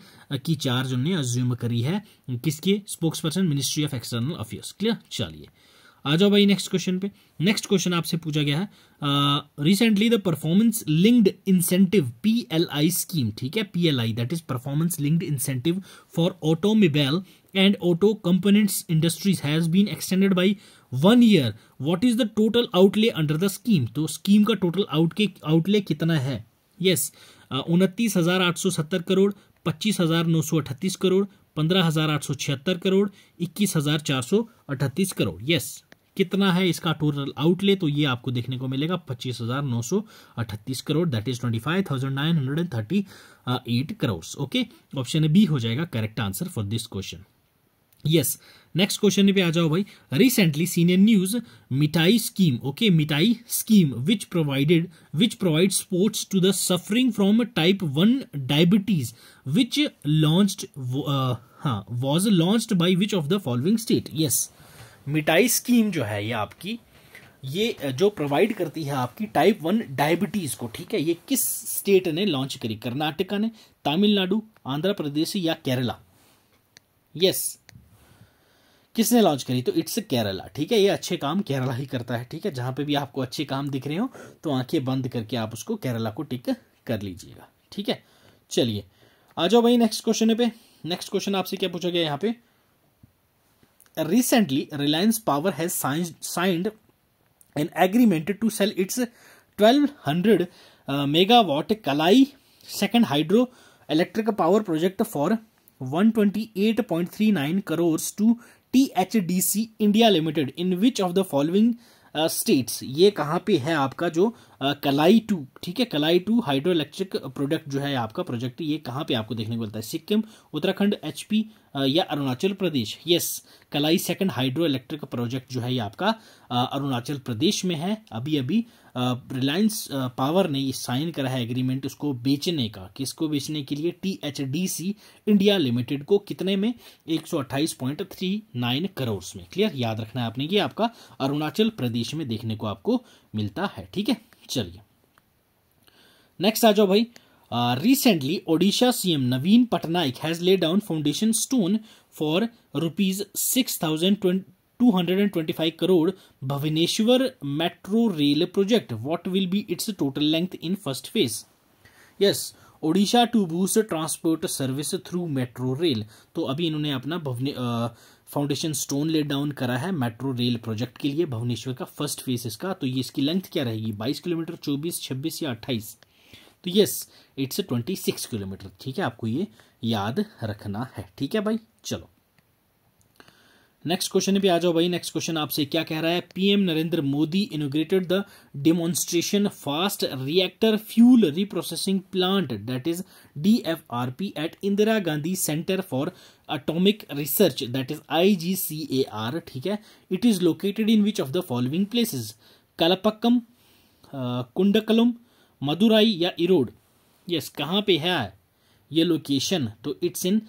की चार्ज उन्होंने अज्यूम करी है किसके spokesperson ministry of external affairs clear चलिए आ जाओ भाई नेक्स्ट क्वेश्चन पे नेक्स्ट क्वेश्चन आपसे पूछा गया है recently the performance linked incentive P L I scheme ठीक है P L I that is performance linked incentive for automobile and auto components industries has been extended by one year what is the total outlay under the scheme तो scheme का total out के outlay कितना है yes उनतीस हज़ार आठ सौ सत्तर करोड़ पच्चीस हज़ार नौ सौ अठतीस करोड़ पंद्रह हज़ार आठ सौ छिहत्तर करोड़ इक्कीस हज़ार चार सौ अठतीस करोड़ यस कितना है इसका टोटल आउटले तो ये आपको देखने को मिलेगा पच्चीस हज़ार नौ सौ अठतीस crore that is twenty five thousand nine hundred and thirty eight crore okay option B हो जाएगा correct answer for this question yes next question पे आ जाओ भाई recently senior news Mithai scheme okay Mithai scheme which provided which provide sports to the suffering from type one diabetes which launch हाँ was launched by which of the following state yes Mithai scheme जो है ये आपकी ये uh, जो provide करती है आपकी टाइप वन डायबिटीज़ को ठीक है ये किस स्टेट ने लॉन्च करी कर्नाटका ने तमिलनाडु आंध्र प्रदेश या केरला यस yes, किसने लॉन्च करी तो इट्स केरला ठीक है ये अच्छे काम केरला ही करता है ठीक है जहां पे भी आपको अच्छे काम दिख रहे हो तो आंखें बंद करके आप उसको केरला को टिक कर लीजिएगा ठीक है चलिए आ जाओ भाई नेक्स्ट क्वेश्चन पे नेक्स्ट क्वेश्चन आपसे क्या पूछा गया यहाँ पे recently reliance power recently reliance power has signed, signed an agreement to Kalai second hydro electric power project for 128.39 twenty eight point three nine crores to H D C India limited in which of the following states ये कहाँ पे है आपका जो कलाई to ठीक है कलाई टू हाइड्रो इलेक्ट्रिक प्रोडक्ट जो है आपका प्रोजेक्ट ये कहाँ पे आपको देखने को मिलता है सिक्किम उत्तराखंड एचपी या Arunachal Pradesh yes Kalai second hydro electric project जो है ये आपका अरुणाचल प्रदेश में है अभी अभी रिलायंस पावर ने साइन करा है एग्रीमेंट उसको बेचने का किसको बेचने के लिए T H D C India limited को कितने में एक सौ अट्ठाईस पॉइंट थ्री नाइन करोड़ में क्लियर याद रखना है आपने ये आपका अरुणाचल प्रदेश में देखने को आपको मिलता है ठीक है चलिए नेक्स्ट आ जाओ भाई recently Odisha CM Naveen Patnaik has lay down foundation stone for rupees six thousand two hundred and twenty five crore Bhubaneswar metro rail project what will be its total length in first phase yes Odisha to boost transport service through metro rail तो अभी इन्होंने अपना foundation stone lay down करा है metro rail project के लिए भुवनेश्वर का first phase इसका तो ये इसकी लेंथ क्या रहेगी बाईस किलोमीटर चौबीस छब्बीस या अट्ठाईस तो yes it's twenty six kilometre ठीक है आपको ये याद रखना है ठीक है भाई चलो नेक्स्ट क्वेश्चन भी आ जाओ भाई नेक्स्ट क्वेश्चन आपसे क्या कह रहा है PM Narendra Modi inaugurated the demonstration fast reactor fuel reprocessing plant that is DFRP at Indira Gandhi centre for research that is I G C A R ठीक है it is located in which of the following places Kalpakkam Kudankulam Madurai या Erode yes कहाँ पे है ये location तो it's इन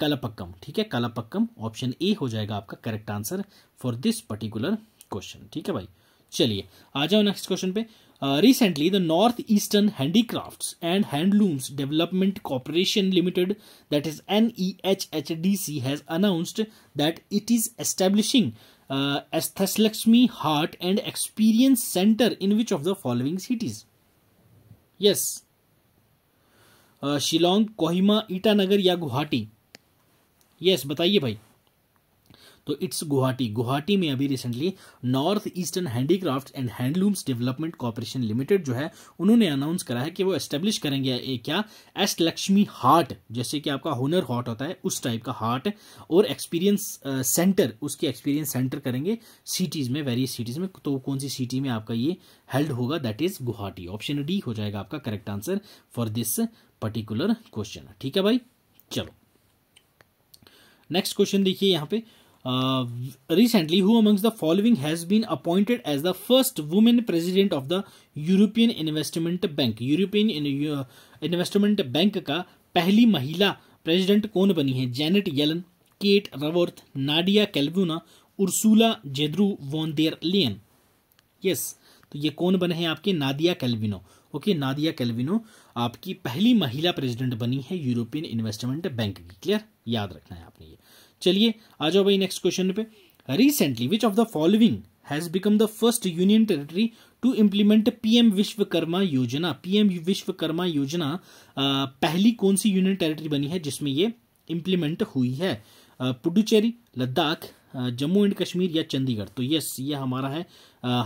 कलपक्कम ठीक है कलपक्कम ऑप्शन ए हो जाएगा आपका correct answer for this particular question ठीक है भाई चलिए आ जाओ नेक्स्ट क्वेश्चन पे Uh, recently, the Northeastern Handicrafts and Handlooms Development Corporation Limited, that is NEHHDC, has announced that it is establishing uh, Aestheslakshmi Heart and Experience Center in which of the following cities? Yes. Uh, Shillong, Kohima, Itanagar or Guwahati? yes, बताइए भाई तो it's Guwahati Guwahati में अभी recently north eastern handicraft and handlooms development corporation limited जो है उन्होंने announce करा है कि वो एस्टेब्लिश करेंगे एक क्या एस लक्ष्मी हार्ट जैसे कि आपका हुनर हॉट होता है उस टाइप का हार्ट और एक्सपीरियंस सेंटर uh, उसके एक्सपीरियंस सेंटर करेंगे सिटीज़ में वेरियस सिटीज़ में तो कौन सी सिटी में आपका ये हेल्ड होगा that is Guwahati option D हो जाएगा आपका correct answer for this particular question ठीक है भाई चलो नेक्स्ट क्वेश्चन देखिए यहां पे recently who amongst the following has been appointed as the first women woman of the European investment bank European investment bank का पहली महिला प्रेसिडेंट कौन बनी है Janet Yellen Kate Raworth Nadia Calvino Ursula जेद्रू वॉन लियन यस तो ये कौन बने हैं आपके Nadia Calvino okay Nadia Calvino आपकी पहली महिला प्रेसिडेंट बनी है यूरोपियन इन्वेस्टमेंट बैंक की क्लियर याद रखना है आपने ये चलिए आ जाओ भाई नेक्स्ट क्वेश्चन पे recently which of the following has become the first union territory to implement PM Vishwakarma Yojana PM Vishwakarma योजना पहली कौन सी यूनियन टेरिटरी बनी है जिसमें ये इम्प्लीमेंट हुई है पुडुचेरी लद्दाख जम्मू एंड कश्मीर या चंडीगढ़ तो यस ये हमारा है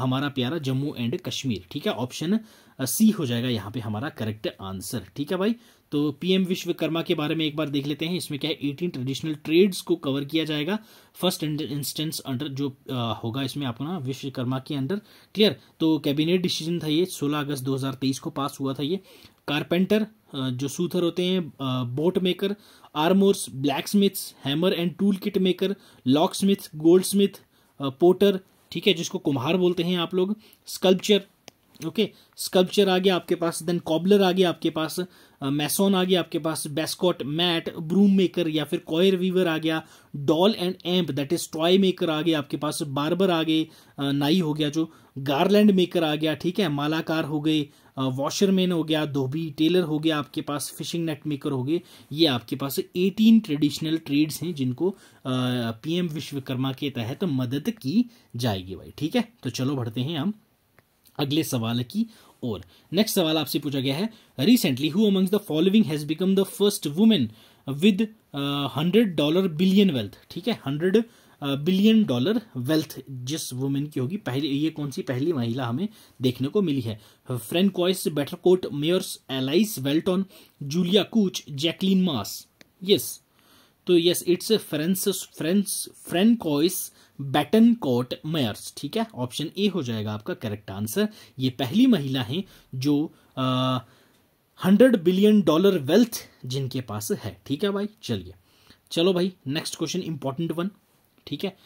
हमारा प्यारा जम्मू एंड कश्मीर ठीक है ऑप्शन सी हो जाएगा यहाँ पे हमारा करेक्ट आंसर ठीक है भाई तो पीएम विश्वकर्मा के बारे में एक बार देख लेते हैं इसमें क्या है एटीन ट्रेडिशनल ट्रेड्स को कवर किया जाएगा फर्स्ट इंस्टेंस अंडर जो आ, होगा इसमें आपको ना विश्वकर्मा के अंडर क्लियर तो कैबिनेट डिसीजन था ये 16 अगस्त 2023 को पास हुआ था ये कारपेंटर जो सूथर होते हैं boat maker armourers blacksmiths hammer and tool kit maker locksmith goldsmith potter ठीक है जिसको कुम्हार बोलते हैं आप लोग स्कल्पचर ओके स्कल्पचर आ गया आपके पास देन कॉबलर आ गया आपके पास मैसोन आ गया आपके पास बेस्कॉट मैट ब्रूम मेकर या फिर कॉयर वीवर आ गया डॉल एंड एम्प दैट इज टॉय मेकर आ गया आपके पास बार्बर आ गए नाई हो गया जो गार्लैंड मेकर आ गया ठीक है मालाकार हो गए वॉशरमैन हो गया धोबी टेलर हो गया आपके पास फिशिंग नेट मेकर हो गए ये आपके पास 18 ट्रेडिशनल ट्रेड्स हैं जिनको पीएम विश्वकर्मा के तहत मदद की जाएगी भाई ठीक है तो चलो बढ़ते हैं हम अगले सवाल की और नेक्स्ट सवाल आपसे पूछा गया है recently who amongst the following has become the first women with hundred dollar billion wealth ठीक है हंड्रेड बिलियन डॉलर वेल्थ जिस वुमेन की होगी पहली ये कौन सी पहली महिला हमें देखने को मिली है Francoise Bettencourt Meyers Alice Walton Julia Koch Jacqueline Mars yes तो यस इट्स फ्रेंस फ्रेंस फ्रेंकोइस बैटन कोट मेयर्स ठीक है ऑप्शन ए हो जाएगा आपका करेक्ट आंसर ये पहली महिला हैं जो हंड्रेड बिलियन डॉलर वेल्थ जिनके पास है ठीक है भाई चलिए चलो भाई नेक्स्ट क्वेश्चन इंपॉर्टेंट वन ठीक है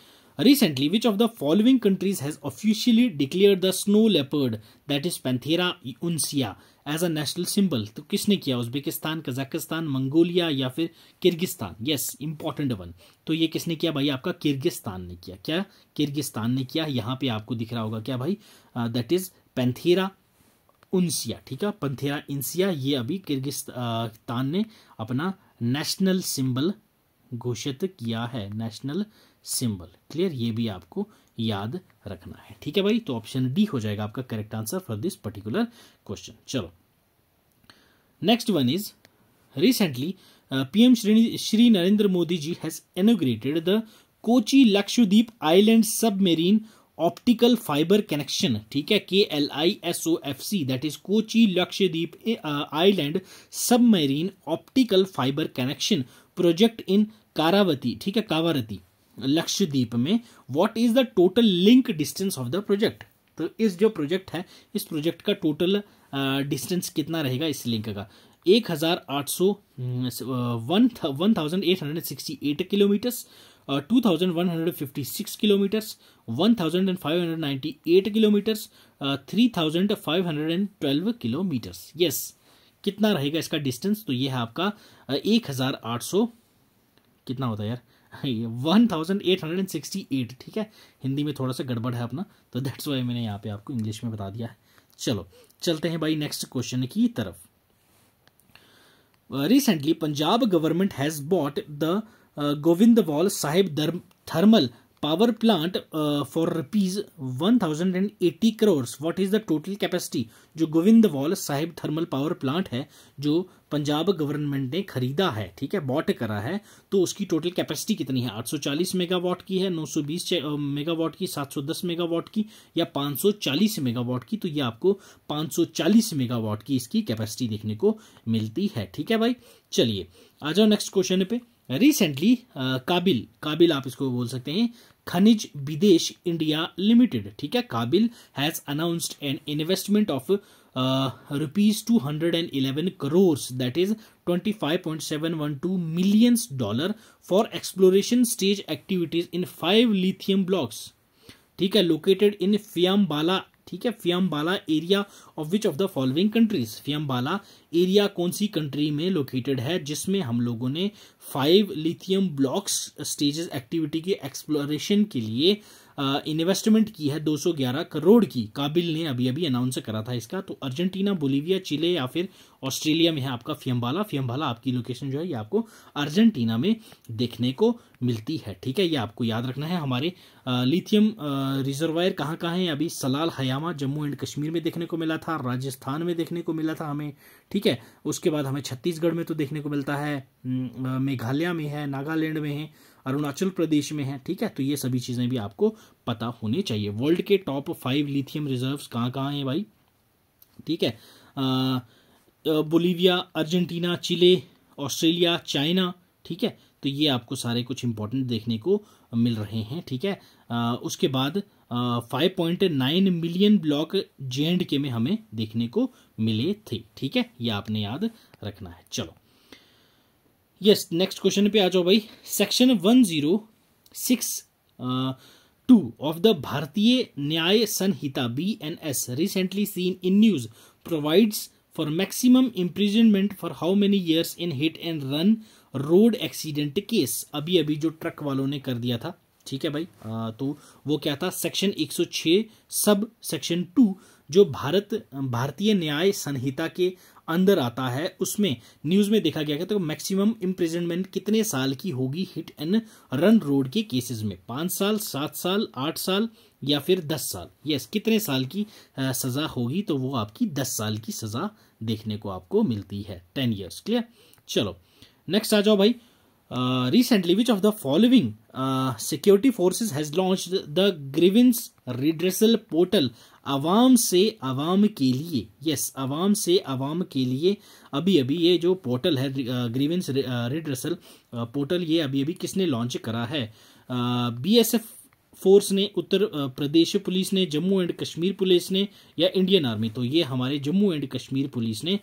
recently which of the following countries has officially declare the snow leopard that is panthera uncia as a national symbol तो किसने किया उज्बेकिस्तान कजाकिस्तान मंगोलिया या फिर किर्गिस्तान यस इंपॉर्टेंट वन तो ये किसने किया भाई आपका किर्गिस्तान ने किया क्या किर्गिस्तान ने किया यहाँ पे आपको दिख रहा होगा क्या भाई दैट इज पेंथेरा उन्सिया ठीक है पंथेरा इंसिया ये अभी किर्गिस्तान ने अपना नेशनल सिंबल घोषित किया है नेशनल सिंबल क्लियर ये भी आपको याद रखना है ठीक है भाई तो ऑप्शन डी हो जाएगा आपका correct answer for this particular question चलो next one is recently PM Shri Shri Narendra Modi ji has inaugurated the Kochi Lakshadweep island submarine optical fibre connection ठीक है K L I S O F C that is Kochi Lakshadweep island submarine optical fibre connection project in Kavaratti ठीक है कावारती लक्षद्वीप में what is the total link distance of the project तो इस जो project है इस प्रोजेक्ट का टोटल डिस्टेंस कितना रहेगा इस लिंक का एक हज़ार आठ सौ one one thousand eight hundred sixty eight kilometres two thousand one hundred fifty six kilometres one thousand and five hundred ninety eight kilometres three thousand five hundred and twelve kilometres yes कितना रहेगा इसका distance तो ये है आपका एक हज़ार आठ सौ कितना होता है यार one thousand eight hundred and sixty eight ठीक है हिंदी में थोड़ा सा गड़बड़ है अपना तो दैट्स वाई मैंने यहाँ पे आपको इंग्लिश में बता दिया है चलो चलते हैं भाई नेक्स्ट क्वेश्चन की तरफ recently Punjab government has bought the Goindwal Sahib thermal power plant for rupees one thousand and eighty crores what is the total capacity जो वॉल साहिब थर्मल पावर प्लांट है जो पंजाब गवर्नमेंट ने खरीदा है ठीक है बॉट करा है तो उसकी टोटल कैपेसिटी कितनी है 840 मेगावाट की है 920 मेगावाट uh, की 710 मेगावाट की या 540 मेगावाट की तो ये आपको 540 मेगावाट की इसकी कैपेसिटी देखने को मिलती है ठीक है भाई चलिए आ जाओ नेक्स्ट क्वेश्चन पे रिसेंटली uh, काबिल काबिल आप इसको बोल सकते हैं खनिज विदेश इंडिया लिमिटेड ठीक है KABIL has announced an investment of rupees two hundred and eleven crores that is twenty five point seven one two millions dollar for exploration stage activities in five lithium blocks ठीक है लोकेटेड इन फियामबाला ठीक है Fiambala area of which of the following countries Fiambala area कौन सी country में located है जिसमें हम लोगों ने five lithium blocks stages activity के एक्सप्लोरेशन के लिए इन्वेस्टमेंट की है 211 करोड़ की काबिल ने अभी अभी अनाउंस करा था इसका तो अर्जेंटीना बोलीविया चिले या फिर ऑस्ट्रेलिया में है आपका फियम्बाला फियम्बाला आपकी लोकेशन जो है ये आपको अर्जेंटीना में देखने को मिलती है ठीक है ये आपको याद रखना है हमारे लिथियम रिजर्वायर कहाँ कहाँ हैं अभी सलाल हयामा जम्मू एंड कश्मीर में देखने को मिला था राजस्थान में देखने को मिला था हमें ठीक है उसके बाद हमें छत्तीसगढ़ में तो देखने को मिलता है हम्म, मेघालय में है नागालैंड में है अरुणाचल प्रदेश में है ठीक है तो ये सभी चीज़ें भी आपको पता होनी चाहिए वर्ल्ड के टॉप फाइव लिथियम रिजर्व्स कहाँ कहाँ हैं भाई ठीक है Bolivia Argentina Chile Australia China ठीक है तो ये आपको सारे कुछ इंपॉर्टेंट देखने को मिल रहे हैं ठीक है आ, उसके बाद five point nine million block J and K में हमें देखने को मिले थे ठीक है ये आपने याद रखना है चलो यस नेक्स्ट क्वेश्चन पे आ जाओ भाई section one zero six two of the Bharatiya Nyaya Sanhita B N S recently seen in news provides for maximum imprisonment for how many years in hit and run road accident case अभी अभी जो truck वालों ने कर दिया था ठीक है भाई आ, तो वो क्या था सेक्शन 106 सब सेक्शन टू जो भारत भारतीय न्याय संहिता के अंदर आता है उसमें न्यूज़ में देखा गया तो मैक्सिमम इम्प्रिजनमेंट कितने साल की होगी हिट एंड रन रोड के केसेस में पांच साल सात साल आठ साल या फिर दस साल यस कितने साल की आ, सज़ा होगी तो वो आपकी दस साल की सज़ा देखने को आपको मिलती है टेन ईयर्स क्लियर चलो नेक्स्ट आ जाओ भाई Uh, recently, which of the following uh, security forces has launched the grievance redressal portal आवाम से आवाम के लिए यस yes, आवाम से आवाम के लिए अभी अभी ये जो पोर्टल है ग्रीवेंस रिड्रसल पोर्टल ये अभी अभी किसने लॉन्च करा है बी एस एफ फोर्स ने उत्तर प्रदेश पुलिस ने जम्मू एंड कश्मीर पुलिस ने या इंडियन आर्मी तो ये हमारे जम्मू एंड कश्मीर पुलिस ने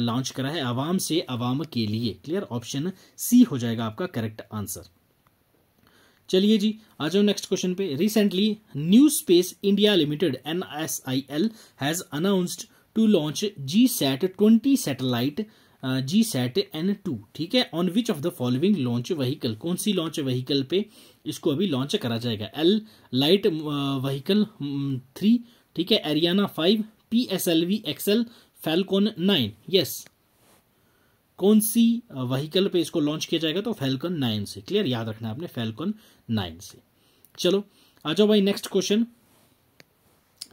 लॉन्च करा है आवाम से आवाम के लिए क्लियर ऑप्शन सी हो जाएगा आपका करेक्ट आंसर चलिए जी आ जाओ नेक्स्ट क्वेश्चन पे recently new space India limited N S I L has announced to launch G sat twenty satellite G sat N two ठीक है on which of the following launch vehicle कौन सी launch vehicle पे इसको अभी launch करा जाएगा L light vehicle three ठीक है Ariane five P S L V XL Falcon nine yes कौन सी वहीकल पे इसको लॉन्च किया जाएगा तो फैलकॉन नाइन से क्लियर याद रखना आपने फैलकॉन नाइन से चलो आ जाओ भाई next question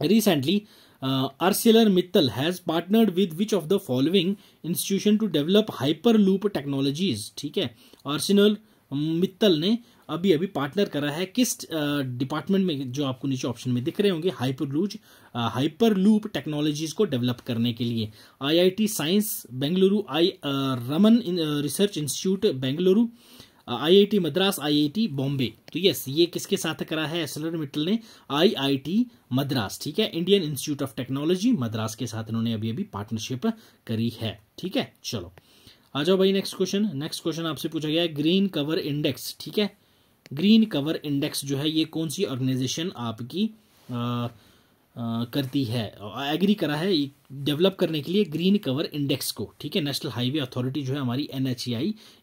recently ArcelorMittal has partnered with which of the following institution to develop hyperloop technologies ठीक है आर्सिनल मित्तल ने अभी अभी पार्टनर करा है किस डिपार्टमेंट में जो आपको नीचे ऑप्शन में दिख रहे होंगे hyper loose hyperloop technologies को डेवलप करने के लिए IIT science Bengaluru I Raman research institute Bengaluru IIT Madras IIT Bombay तो यस ये किसके साथ करा है एसलर मिट्टल ने आईआईटी मद्रास ठीक है Indian institute of technology Madras के साथ इन्होंने अभी अभी पार्टनरशिप करी है ठीक है चलो आ जाओ भाई नेक्स्ट क्वेश्चन नेक्स्ट क्वेश्चन आपसे पूछा गया है ग्रीन कवर इंडेक्स ठीक है ग्रीन कवर इंडेक्स जो है ये कौन सी ऑर्गेनाइजेशन आपकी आ, आ, करती है एग्री करा है डेवलप करने के लिए ग्रीन कवर इंडेक्स को ठीक है नेशनल हाईवे अथॉरिटी जो है हमारी एन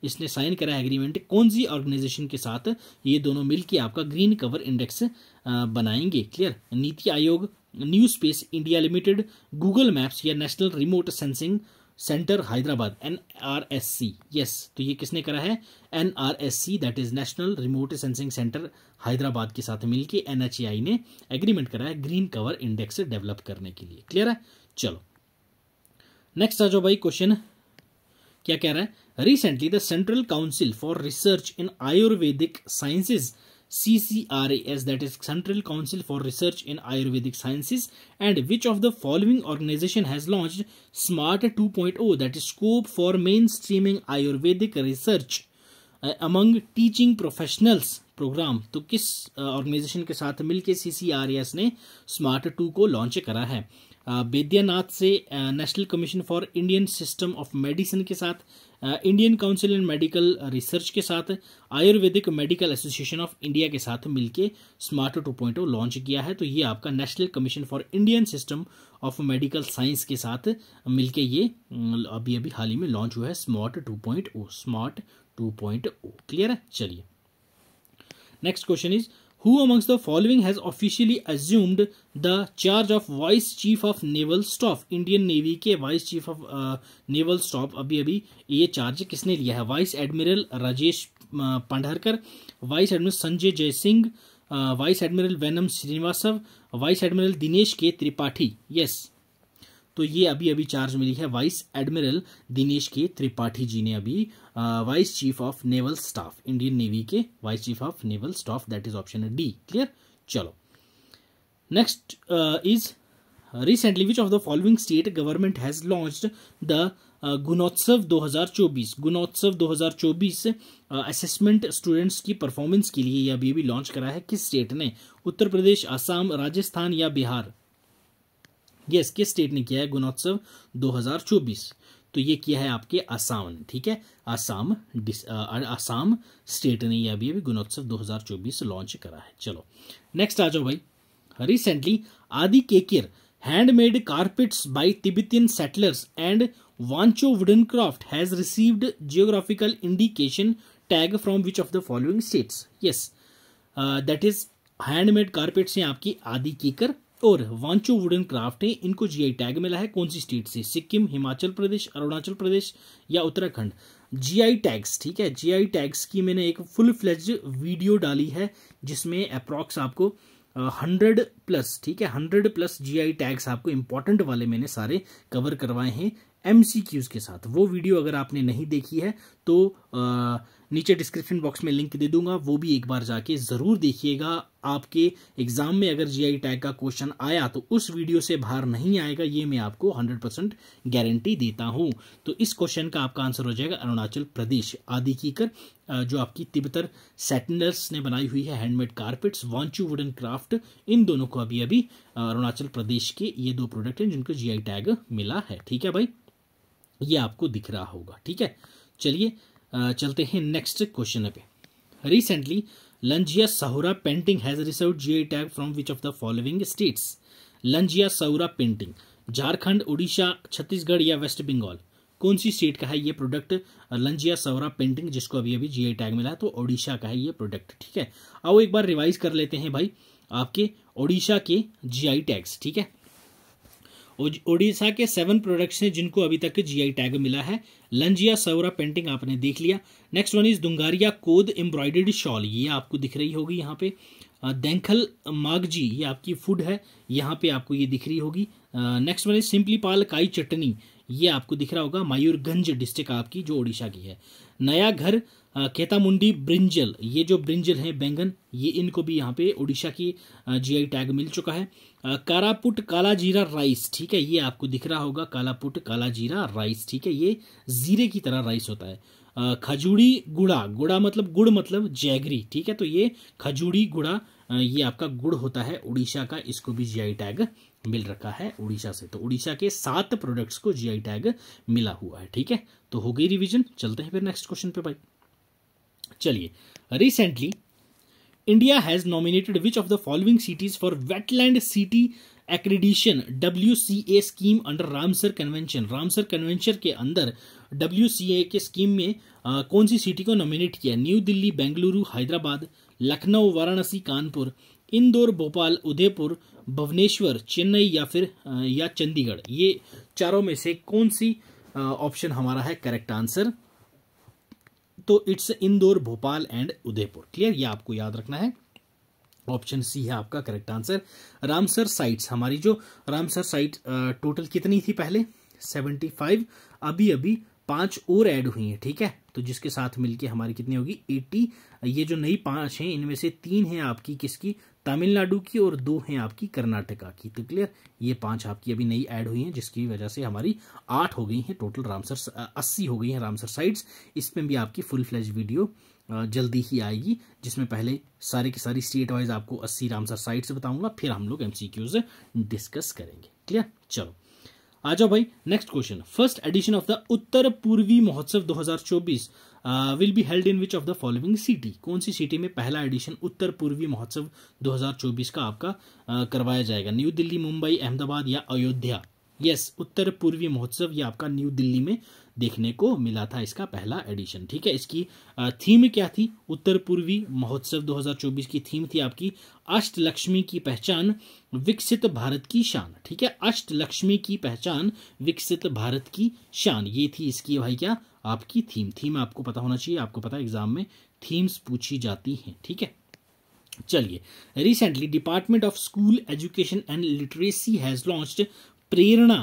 इसने साइन करा है एग्रीमेंट कौन सी ऑर्गेनाइजेशन के साथ ये दोनों मिल के आपका ग्रीन कवर इंडेक्स बनाएंगे clear NITI Aayog new space India limited Google maps या national remote sensing centre Hyderabad N R S C yes तो ये किसने करा है N R S C that is national remote sensing centre Hyderabad के साथ मिलकर एन एच ए आई ने एग्रीमेंट करा है ग्रीन कवर इंडेक्स डेवलप करने के लिए क्लियर है चलो नेक्स्ट आ जाओ भाई क्वेश्चन क्या कह रहा है recently the central council for research in Ayurvedic sciences CCRAS that is Central Council for Research in Ayurvedic Sciences and which of the following organization has launched SMART 2.0 that is scope for mainstreaming Ayurvedic research among teaching professionals programme तो किस organisation के साथ मिलकर C C R S ने smart two को launch करा है बेद्यनाथ से national commission for Indian system of medicine के साथ Indian council in medical research के साथ Ayurvedic medical association of India के साथ मिलकर स्मार्ट टू पॉइंट लॉन्च किया है तो ये आपका national commission for Indian system of medical science के साथ मिलकर ये अभी अभी हाल ही में लॉन्च हुआ है smart two point O smart two point O clear है चलिए next question is who amongst the following has officially assumed the charge of Vice Chief of Naval Staff Indian navy के vice chief of naval staff अभी अभी ये charge किसने लिया है vice admiral Rajesh Pendharkar vice admiral Sanjay Jai Singh vice admiral Vennam Srinivas vice admiral Dinesh K Tripathi yes तो ये अभी अभी चार्ज मिली है vice admiral Dinesh K Tripathi ji ने अभी vice chief of naval staff Indian navy के vice chief of naval staff that is option D clear चलो next is recently which of the following state government has launched the Gunotsav 2024 Gunotsav 2024 assessment students की performance के लिए यह अभी भी launch करा है किस स्टेट ने उत्तर प्रदेश असम राजस्थान या बिहार ये इसके स्टेट ने किया है गुणोत्सव 2024 तो ये किया है आपके असम ठीक है असम असम स्टेट ने ये अभी अभी गुणोत्सव 2024 लॉन्च करा है चलो नेक्स्ट आ जाओ भाई recently Adi Kekir handmade carpets by Tibetan settlers and Wancho wooden craft has received geographical indication tag from which of the following states yes that is handmade carpets हैं आपकी आदि कीकर और वांचो वुडन क्राफ्ट है इनको जीआई टैग मिला है कौन सी स्टेट से सिक्किम हिमाचल प्रदेश अरुणाचल प्रदेश या उत्तराखंड जीआई टैग्स ठीक है जीआई टैग्स की मैंने एक फुल फ्लेज वीडियो डाली है जिसमें अप्रॉक्स आपको हंड्रेड प्लस ठीक है हंड्रेड प्लस जीआई टैग्स आपको इंपॉर्टेंट वाले मैंने सारे कवर करवाए हैं एम के साथ वो वीडियो अगर आपने नहीं देखी है तो आ, नीचे डिस्क्रिप्शन बॉक्स में लिंक दे दूंगा वो भी एक बार जाके ज़रूर देखिएगा आपके एग्ज़ाम में अगर जीआई टैग का क्वेश्चन आया तो उस वीडियो से बाहर नहीं आएगा ये मैं आपको 100 परसेंट गारंटी देता हूँ तो इस क्वेश्चन का आपका आंसर हो जाएगा अरुणाचल प्रदेश आदि की कर जो आपकी तिब्बतर सेटनर्स ने बनाई हुई है handmade carpets Wancho wooden craft इन दोनों को अभी अभी अरुणाचल प्रदेश के ये दो प्रोडक्ट हैं जिनको जी टैग मिला है ठीक है भाई ये आपको दिख रहा होगा ठीक है चलिए चलते हैं नेक्स्ट क्वेश्चन पे recently Lanjia Saura painting has received GI tag from which of the following states Lanjia Saura painting Jharkhand Orissa Chhattisgarh या वेस्ट बंगाल कौन सी स्टेट का है ये प्रोडक्ट लंजिया सौरा पेंटिंग जिसको अभी अभी जीआई टैग मिला है तो ओडिशा का है ये प्रोडक्ट ठीक है आओ एक बार रिवाइज कर लेते हैं भाई आपके ओडिशा के जीआई टैग्स ठीक है ओडिशा के सेवन प्रोडक्ट्स हैं जिनको अभी तक जीआई टैग मिला है लंजिया सौरा पेंटिंग आपने देख लिया नेक्स्ट वन इज दुंगारिया कोद एम्ब्रॉयडर्ड शॉल ये आपको दिख रही होगी यहाँ पे देंखल मागजी ये आपकी फूड है यहाँ पे आपको ये दिख रही होगी नेक्स्ट वन इज सिंपली पाल काई चटनी ये आपको दिख रहा होगा मायूरगंज डिस्ट्रिक्ट आपकी जो उड़ीसा की है नया घर केतामुंडी ब्रिंजल ये जो ब्रिंजल है बैंगन ये इनको भी यहाँ पे उड़ीसा की जीआई टैग मिल चुका है कारापुट काला जीरा राइस ठीक है ये आपको दिख रहा होगा कालापुट काला जीरा राइस ठीक है ये जीरे की तरह राइस होता है खजूड़ी गुड़ा गुड़ा मतलब गुड़ मतलब जैगरी ठीक है तो ये खजूड़ी गुड़ा ये आपका गुड़ होता है उड़ीसा का इसको भी जीआई टैग मिल रखा है उड़ीसा से तो उड़ीसा के सात प्रोडक्ट्स को जीआई टैग मिला हुआ है ठीक है तो हो गई रिविजन चलते हैं फिर नेक्स्ट क्वेश्चन पे भाई चलिए recently India has nominated which of the following cities for wetland city accreditation W C A scheme under Ramsar convention Ramsar convention के अंदर डब्ल्यू सी ए के स्कीम में आ, कौन सी सिटी को नॉमिनेट किया न्यू दिल्ली बेंगलुरु हैदराबाद लखनऊ वाराणसी कानपुर इंदौर भोपाल उदयपुर भुवनेश्वर चेन्नई या फिर या चंडीगढ़ ये चारों में से कौन सी ऑप्शन हमारा है करेक्ट आंसर तो it's Indore Bhopal and Udaipur clear ये आपको याद रखना है ऑप्शन सी है आपका करेक्ट आंसर रामसर साइट्स हमारी जो रामसर साइट टोटल कितनी थी पहले सेवेंटी फाइव अभी अभी पांच और ऐड हुई हैं ठीक है तो जिसके साथ मिलके हमारी कितनी होगी एटी ये जो नई पांच हैं इनमें से तीन हैं आपकी किसकी तमिलनाडु की और दो हैं आपकी कर्नाटका की तो क्लियर ये पांच आपकी अभी नई ऐड हुई हैं जिसकी वजह से हमारी आठ हो गई हैं टोटल रामसर अस्सी हो गई हैं रामसर साइट्स इसमें भी आपकी फुल फ्लैज वीडियो जल्दी ही आएगी जिसमें पहले सारे की सारी स्टेट वाइज आपको अस्सी रामसर साइट्स बताऊंगा फिर हम लोग एम डिस्कस करेंगे क्लियर चलो आ जाओ भाई next question first edition of the Uttar Poorvi Mahotsav 2024 will be held in which of the following city कौन सी सिटी में पहला एडिशन उत्तर पूर्वी महोत्सव 2024 का आपका uh, करवाया जाएगा न्यू दिल्ली मुंबई अहमदाबाद या अयोध्या यस उत्तर पूर्वी महोत्सव ये आपका न्यू दिल्ली में देखने को मिला था इसका पहला एडिशन ठीक है इसकी थीम क्या थी उत्तर पूर्वी महोत्सव 2024 की थीम थी आपकी अष्ट लक्ष्मी की पहचान विकसित भारत की शान ठीक है अष्ट लक्ष्मी की पहचान विकसित भारत की शान ये थी इसकी भाई क्या आपकी थीम थीम आपको पता होना चाहिए आपको पता एग्जाम में थीम्स पूछी जाती हैं ठीक है चलिए recently department of school education and literacy has launched Prerana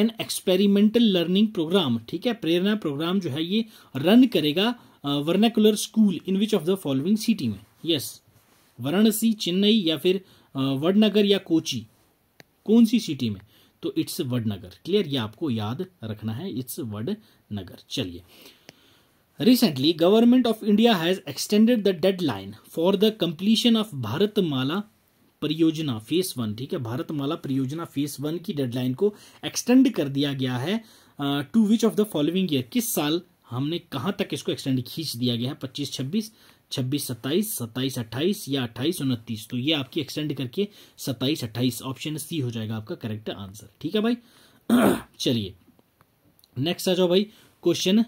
an experimental learning programme ठीक है प्रेरणा प्रोग्राम जो है ये रन करेगा vernacular school in which of the following city में यस वाराणसी चेन्नई या फिर वडनगर या कोची कौन सी सिटी में तो इट्स वडनगर क्लियर ये आपको याद रखना है इट्स वडनगर चलिए recently government of India has extended the deadline for the completion of Bharatmala Pariyojana phase one ठीक है भारतमाला परियोजना फेस वन की डेडलाइन को एक्सटेंड कर दिया गया है to which of the following year किस साल हमने कहाँ तक इसको एक्सटेंड खींच दिया गया है पच्चीस छब्बीस छब्बीस सत्ताईस सत्ताईस अट्ठाईस या अट्ठाईस उनतीस तो ये आपकी एक्सटेंड करके सत्ताईस अट्ठाईस ऑप्शन सी हो जाएगा आपका करेक्ट आंसर ठीक है भाई चलिए नेक्स्ट आ जाओ भाई क्वेश्चन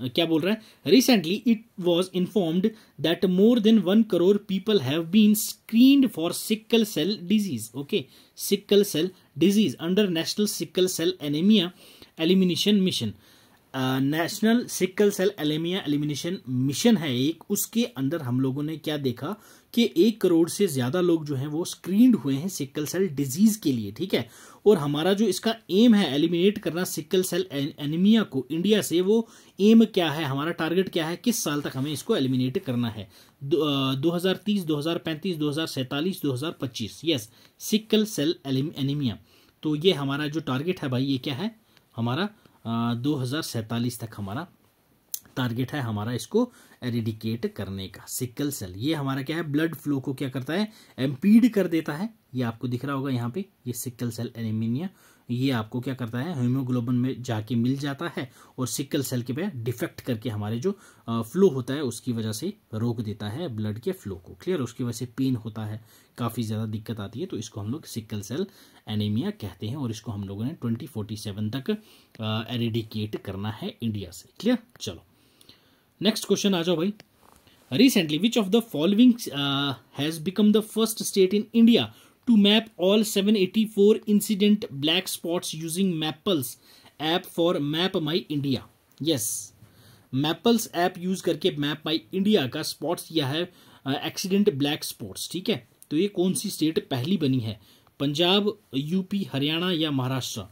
क्या बोल रहा है recently it was informed that more than one crore people have been screened for sickle cell disease okay sickle cell disease under national sickle cell anaemia elimination mission national sickle cell anaemia elimination mission है एक उसके अंदर हम लोगों ने क्या देखा कि एक करोड़ से ज़्यादा लोग जो हैं वो स्क्रीन्ड हुए हैं सिक्कल सेल डिजीज़ के लिए ठीक है और हमारा जो इसका एम है एलिमिनेट करना सिकल सेल एनीमिया को इंडिया से वो एम क्या है हमारा टारगेट क्या है किस साल तक हमें इसको एलिमिनेट करना है दो हज़ार तीस दो हज़ार पैंतीस दो हज़ार सैंतालीस दो हज़ार पच्चीस यस सिकल सेल एनीमिया तो ये हमारा जो टारगेट है भाई ये क्या है हमारा दो हज़ार सैंतालीस तक हमारा टारगेट है हमारा इसको एरिडिकेट करने का सिकल सेल ये हमारा क्या है ब्लड फ्लो को क्या करता है एम्पीड कर देता है ये आपको दिख रहा होगा यहाँ पे ये सिकल सेल एनिमिनिया ये आपको क्या करता है हीमोग्लोबिन में जाके मिल जाता है और सिकल सेल के पे डिफेक्ट करके हमारे जो फ्लो होता है उसकी वजह से रोक देता है ब्लड के फ्लो को क्लियर उसकी वजह से पेन होता है काफ़ी ज़्यादा दिक्कत आती है तो इसको हम लोग सिकल सेल एनीमिया कहते हैं और इसको हम लोगों ने ट्वेंटी फोर्टी सेवन तक एरिडिकेट करना है इंडिया से क्लियर चलो नेक्स्ट क्वेश्चन आ जाओ भाई recently which of the following has become the first state in India to map all seven eighty four incident black spots using Mappls app for map my India yes Mappls app use करके map my India का spots यह है accident black spots ठीक है तो ये कौन सी स्टेट पहली बनी है पंजाब यूपी हरियाणा या महाराष्ट्र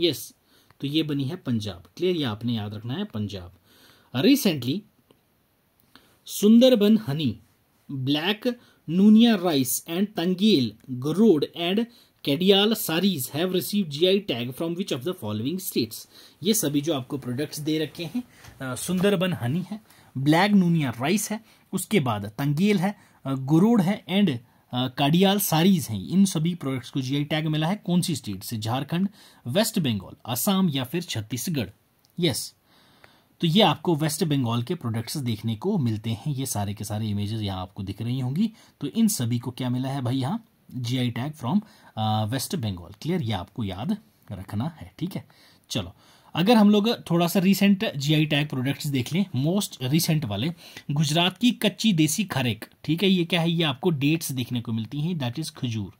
यस yes. तो ये बनी है पंजाब क्लियर यह आपने याद रखना है Punjab Recently, Sundarban honey, black Nunia rice, and Tangail Garod, and Korial saris have receive I tag from which of the following states ये सभी जो आपको प्रोडक्ट्स दे रखे हैं सुंदरबन हनी है ब्लैक नूनिया राइस है उसके बाद तंगेल है गुरोड है एंड काडियाल सारीज हैं इन सभी प्रोडक्ट्स को जीआई टैग मिला है कौन सी स्टेट से झारखंड वेस्ट बंगाल असम या फिर छत्तीसगढ़ यस तो ये आपको वेस्ट बंगाल के प्रोडक्ट्स देखने को मिलते हैं ये सारे के सारे इमेजेस यहाँ आपको दिख रही होंगी तो इन सभी को क्या मिला है भाई यहाँ GI tag from West Bengal clear ये आपको याद रखना है ठीक है चलो अगर हम लोग थोड़ा सा रिसेंट जीआई टैग प्रोडक्ट्स देख लें मोस्ट रिसेंट वाले गुजरात की कच्ची देसी खरेक ठीक है ये क्या है ये आपको डेट्स देखने को मिलती हैं दैट इज़ खजूर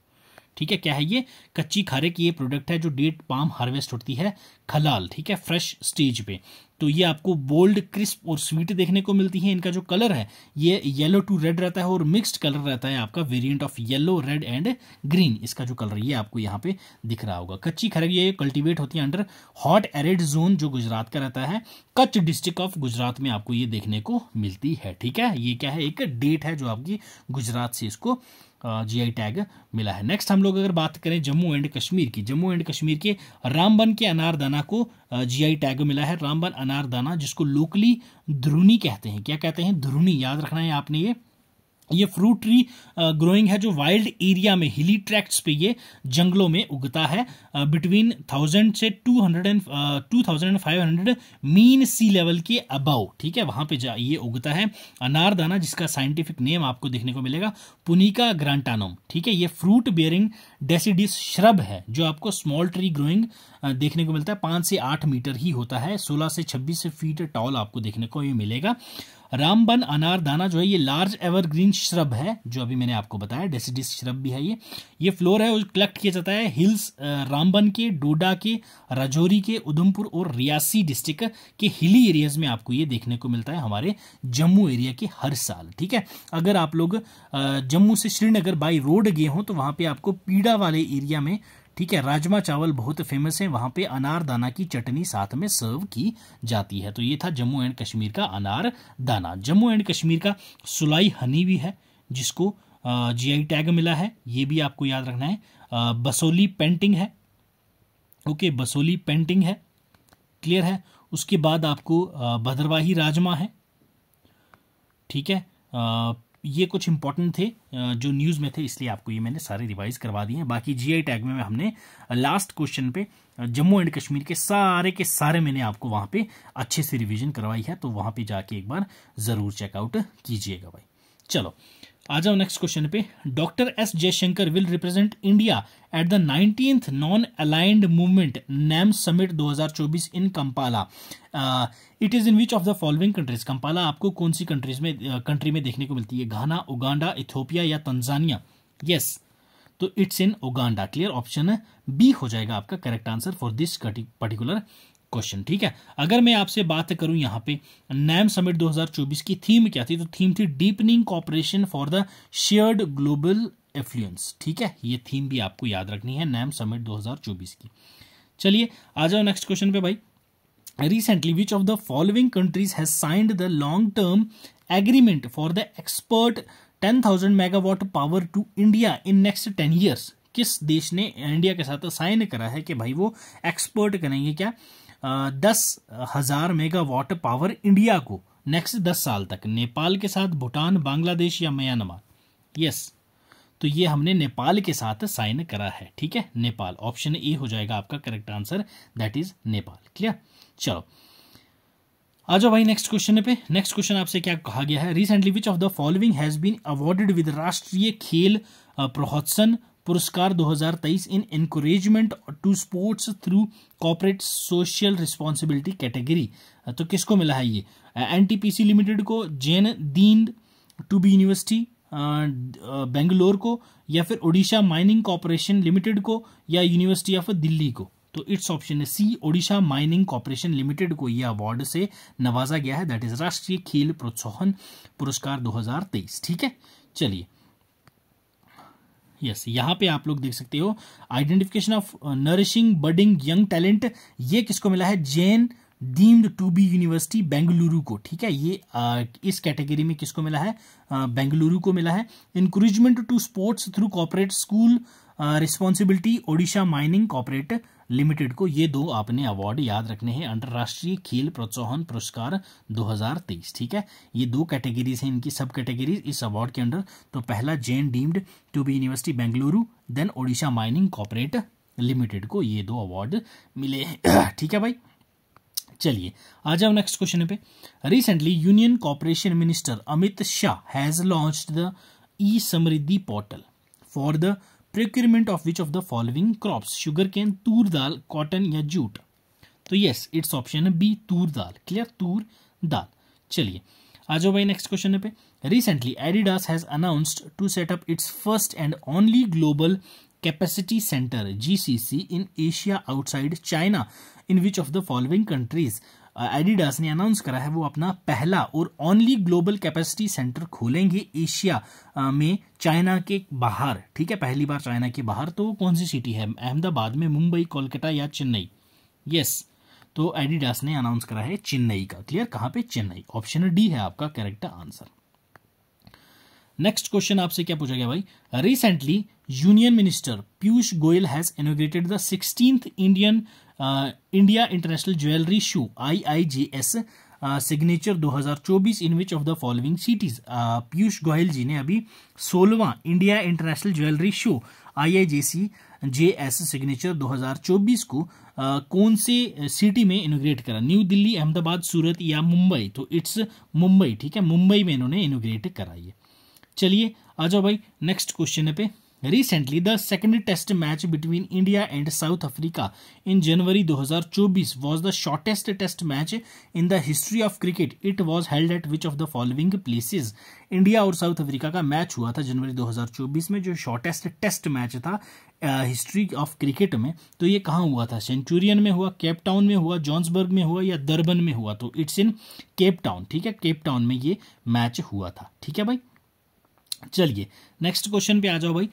ठीक है क्या है ये कच्ची खारे की ये प्रोडक्ट है जो डेट पाम हार्वेस्ट होती है खलाल ठीक है फ्रेश स्टेज पे तो ये आपको बोल्ड क्रिस्प और स्वीट देखने को मिलती है इनका जो कलर है ये येलो टू रेड रहता है और मिक्स्ड कलर रहता है आपका variant of yellow red and green इसका जो कलर ये आपको यहाँ पे दिख रहा होगा कच्ची खरग ये कल्टीवेट होती है अंडर हॉट एरिड जोन जो गुजरात का रहता है कच्छ डिस्ट्रिक्ट ऑफ गुजरात में आपको ये देखने को मिलती है ठीक है ये क्या है एक डेट है जो आपकी गुजरात से इसको जीआई टैग मिला है नेक्स्ट हम लोग अगर बात करें जम्मू एंड कश्मीर की जम्मू एंड कश्मीर के रामबन के अनारदाना को जीआई टैग मिला है रामबन अनारदाना जिसको लोकली ध्रुनी कहते हैं क्या कहते हैं ध्रुनी याद रखना है आपने ये ये फ्रूट ट्री ग्रोइंग है जो वाइल्ड एरिया में हिली ट्रैक्ट्स पे ये जंगलों में उगता है बिटवीन थाउजेंड से two hundred and two thousand and five hundred mean sea level के अबाउ ठीक है वहां पे जा ये उगता है अनारदाना जिसका साइंटिफिक नेम आपको देखने को मिलेगा पुनिका ग्रांटानोम ठीक है ये फ्रूट बियरिंग डेसिडिस श्रब है जो आपको स्मॉल ट्री ग्रोइंग देखने को मिलता है पांच से आठ मीटर ही होता है सोलह से छब्बीस फीट टॉल आपको देखने को ये मिलेगा रामबन अनारदाना जो है ये लार्ज एवरग्रीन श्रब है जो अभी मैंने आपको बताया डेसिडिस श्रब भी है ये ये फ्लोर है कलेक्ट किया जाता है हिल्स रामबन के डोडा के राजौरी के उधमपुर और रियासी डिस्ट्रिक्ट के हिली एरियाज में आपको ये देखने को मिलता है हमारे जम्मू एरिया के हर साल ठीक है अगर आप लोग जम्मू से श्रीनगर बाई रोड गए हों तो वहाँ पर आपको पीड़ा वाले एरिया में ठीक है राजमा चावल बहुत फेमस है वहां पे दाना की चटनी साथ में सर्व की जाती है तो ये था जम्मू एंड कश्मीर का अनार दाना जम्मू एंड कश्मीर का सुलाई हनी भी है जिसको जीआई टैग मिला है ये भी आपको याद रखना है बसोली पेंटिंग है ओके बसोली पेंटिंग है क्लियर है उसके बाद आपको भद्रवाही राजमा है ठीक है ये कुछ इंपॉर्टेंट थे जो न्यूज़ में थे इसलिए आपको ये मैंने सारे रिवाइज करवा दिए हैं बाकी जीआई टैग में हमने लास्ट क्वेश्चन पे जम्मू एंड कश्मीर के सारे के सारे मैंने आपको वहाँ पे अच्छे से रिवीजन करवाई है तो वहाँ पे जाके एक बार ज़रूर चेकआउट कीजिएगा भाई चलो आ जाओ नेक्स्ट क्वेश्चन पे doctor S Jaishankar will represent India at the nineteen non aligned movement NAM summit 2024 in Kampala it is in which of the following countries Kampala आपको कौन सी कंट्रीज में कंट्री uh, में देखने को मिलती है घाना उगांडा इथोपिया या तंजानिया यस yes. तो it's in Uganda clear option B हो जाएगा आपका correct answer for this particular question ठीक है अगर मैं आपसे बात करूं यहां पे नैम समिट 2024 की थीम क्या थी तो थीम थी deepening cooperation for the shared global affluence ठीक है ये थीम भी आपको याद रखनी है नैम समिट 2024 की चलिए आ जाओ नेक्स्ट क्वेश्चन पे भाई recently which of the following countries has signed the long term agreement for the export ten megawatt power to India in next ten years किस देश ने इंडिया के साथ साइन करा है कि भाई वो एक्सपर्ट करेंगे क्या दस हज़ार मेगावाट पावर इंडिया को नेक्स्ट दस साल तक नेपाल के साथ भूटान बांग्लादेश या म्यांमार यस तो ये हमने नेपाल के साथ साइन करा है ठीक है नेपाल ऑप्शन ए हो जाएगा आपका correct answer that is Nepal clear चलो आ जाओ भाई नेक्स्ट क्वेश्चन पे नेक्स्ट क्वेश्चन आपसे क्या कहा गया है recently which of the following has been awarded with Rashtriya Khel Protsahan Puraskar 2023 in encouragement to sports through corporate social responsibility category तो किसको मिला है ये एन लिमिटेड को जैन दीन टू बी यूनिवर्सिटी बेंगलोर को या फिर ओडिशा माइनिंग कॉरपोरेशन लिमिटेड को या यूनिवर्सिटी ऑफ दिल्ली को तो इट्स ऑप्शन है C Odisha mining corporation limited को यह अवार्ड से नवाजा गया है दैट इज राष्ट्रीय खेल प्रोत्साहन पुरस्कार 2023 ठीक है चलिए यस यहाँ पे आप लोग देख सकते हो identification of nourishing budding young talent ये किसको मिला है Jain deemed to be university Bengaluru को ठीक है ये आ, uh, इस कैटेगरी में किसको मिला है बेंगलुरु uh, को मिला है encouragement to sports through corporate school responsibility Odisha mining corporate limited को ये दो आपने अवार्ड याद रखने हैं अंतर्राष्ट्रीय खेल प्रोत्साहन पुरस्कार 2023 ठीक है ये दो कैटेगरीज हैं इनकी सब कैटेगरीज इस अवार्ड के अंडर तो पहला Jain deemed to be university Bengaluru then Odisha mining corporate limited को ये दो अवार्ड मिले हैं ठीक है भाई चलिए आ जाओ नेक्स्ट क्वेश्चन पे recently union cooperation minister Amit Shah has launch the E Samriddhi portal for the requirement of which of the following crops sugarcane tur dal cotton ya jute so yes it's option b tur dal clear tur dal chaliye aajo bhai next question pe recently adidas has announced to set up its first and only global capacity center gcc in asia outside china in which of the following countries Adidas ने announce करा है वो अपना पहला और only global capacity centre खोलेंगे Asia में China के बाहर ठीक है पहली बार चाइना के बाहर तो कौन सी सिटी है अहमदाबाद में मुंबई कोलकाता या चेन्नई यस तो एडिडास ने अनाउंस करा है चेन्नई का क्लियर कहां पे चेन्नई ऑप्शन डी है आपका करेक्ट आंसर नेक्स्ट क्वेश्चन आपसे क्या पूछा गया भाई recently minister Piyush Goyal has inaugurated the sixteenth Indian India international jewellery show I I J S signature 2024 in which of the following cities Piyush Goyal ji ने अभी सोलवा India international jewellery show I I J C J S signature 2024 को uh, कौन से city uh, में इनोग्रेट करा new Delhi Ahmedabad सूरत या मुंबई तो इट्स मुंबई ठीक है मुंबई में इन्होंने इनोग्रेट कराई है चलिए आ जाओ भाई नेक्स्ट क्वेश्चन पे recently the second test match between India and South Africa in January 2024 was the shortest test match in the history of cricket it was held at which of the following places India और South Africa का match हुआ था जनवरी 2024 में जो shortest test match था history of cricket में तो ये कहाँ हुआ था सेंचुरियन में हुआ केपटाउन में हुआ जॉन्सबर्ग में हुआ या दर्बन में हुआ तो इट्स इन केपटाउन ठीक है केपटाउन में ये मैच हुआ था ठीक है भाई चलिए नेक्स्ट क्वेश्चन पे आ जाओ भाई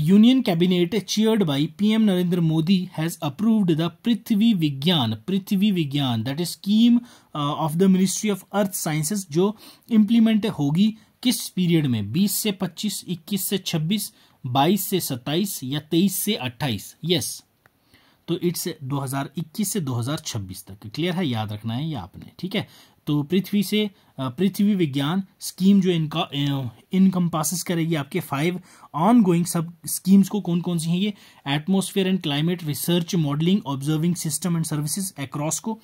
union cabinet chaired by PM Narendra Modi has approved the Prithvi Vigyan Prithvi Vigyan that is scheme of the ministry of earth sciences जो इम्प्लीमेंट होगी किस पीरियड में 20 से 25 21 से 26 22 से 27 या 23 से 28 यस yes. तो इट्स 2021 से 2026 तक क्लियर है याद रखना है ये आपने ठीक है तो पृथ्वी से पृथ्वी विज्ञान स्कीम जो इनका इनकम्पासिस करेगी आपके five on going sub schemes को कौन कौन सी हैं ये atmosphere and climate research modelling observing system and services across को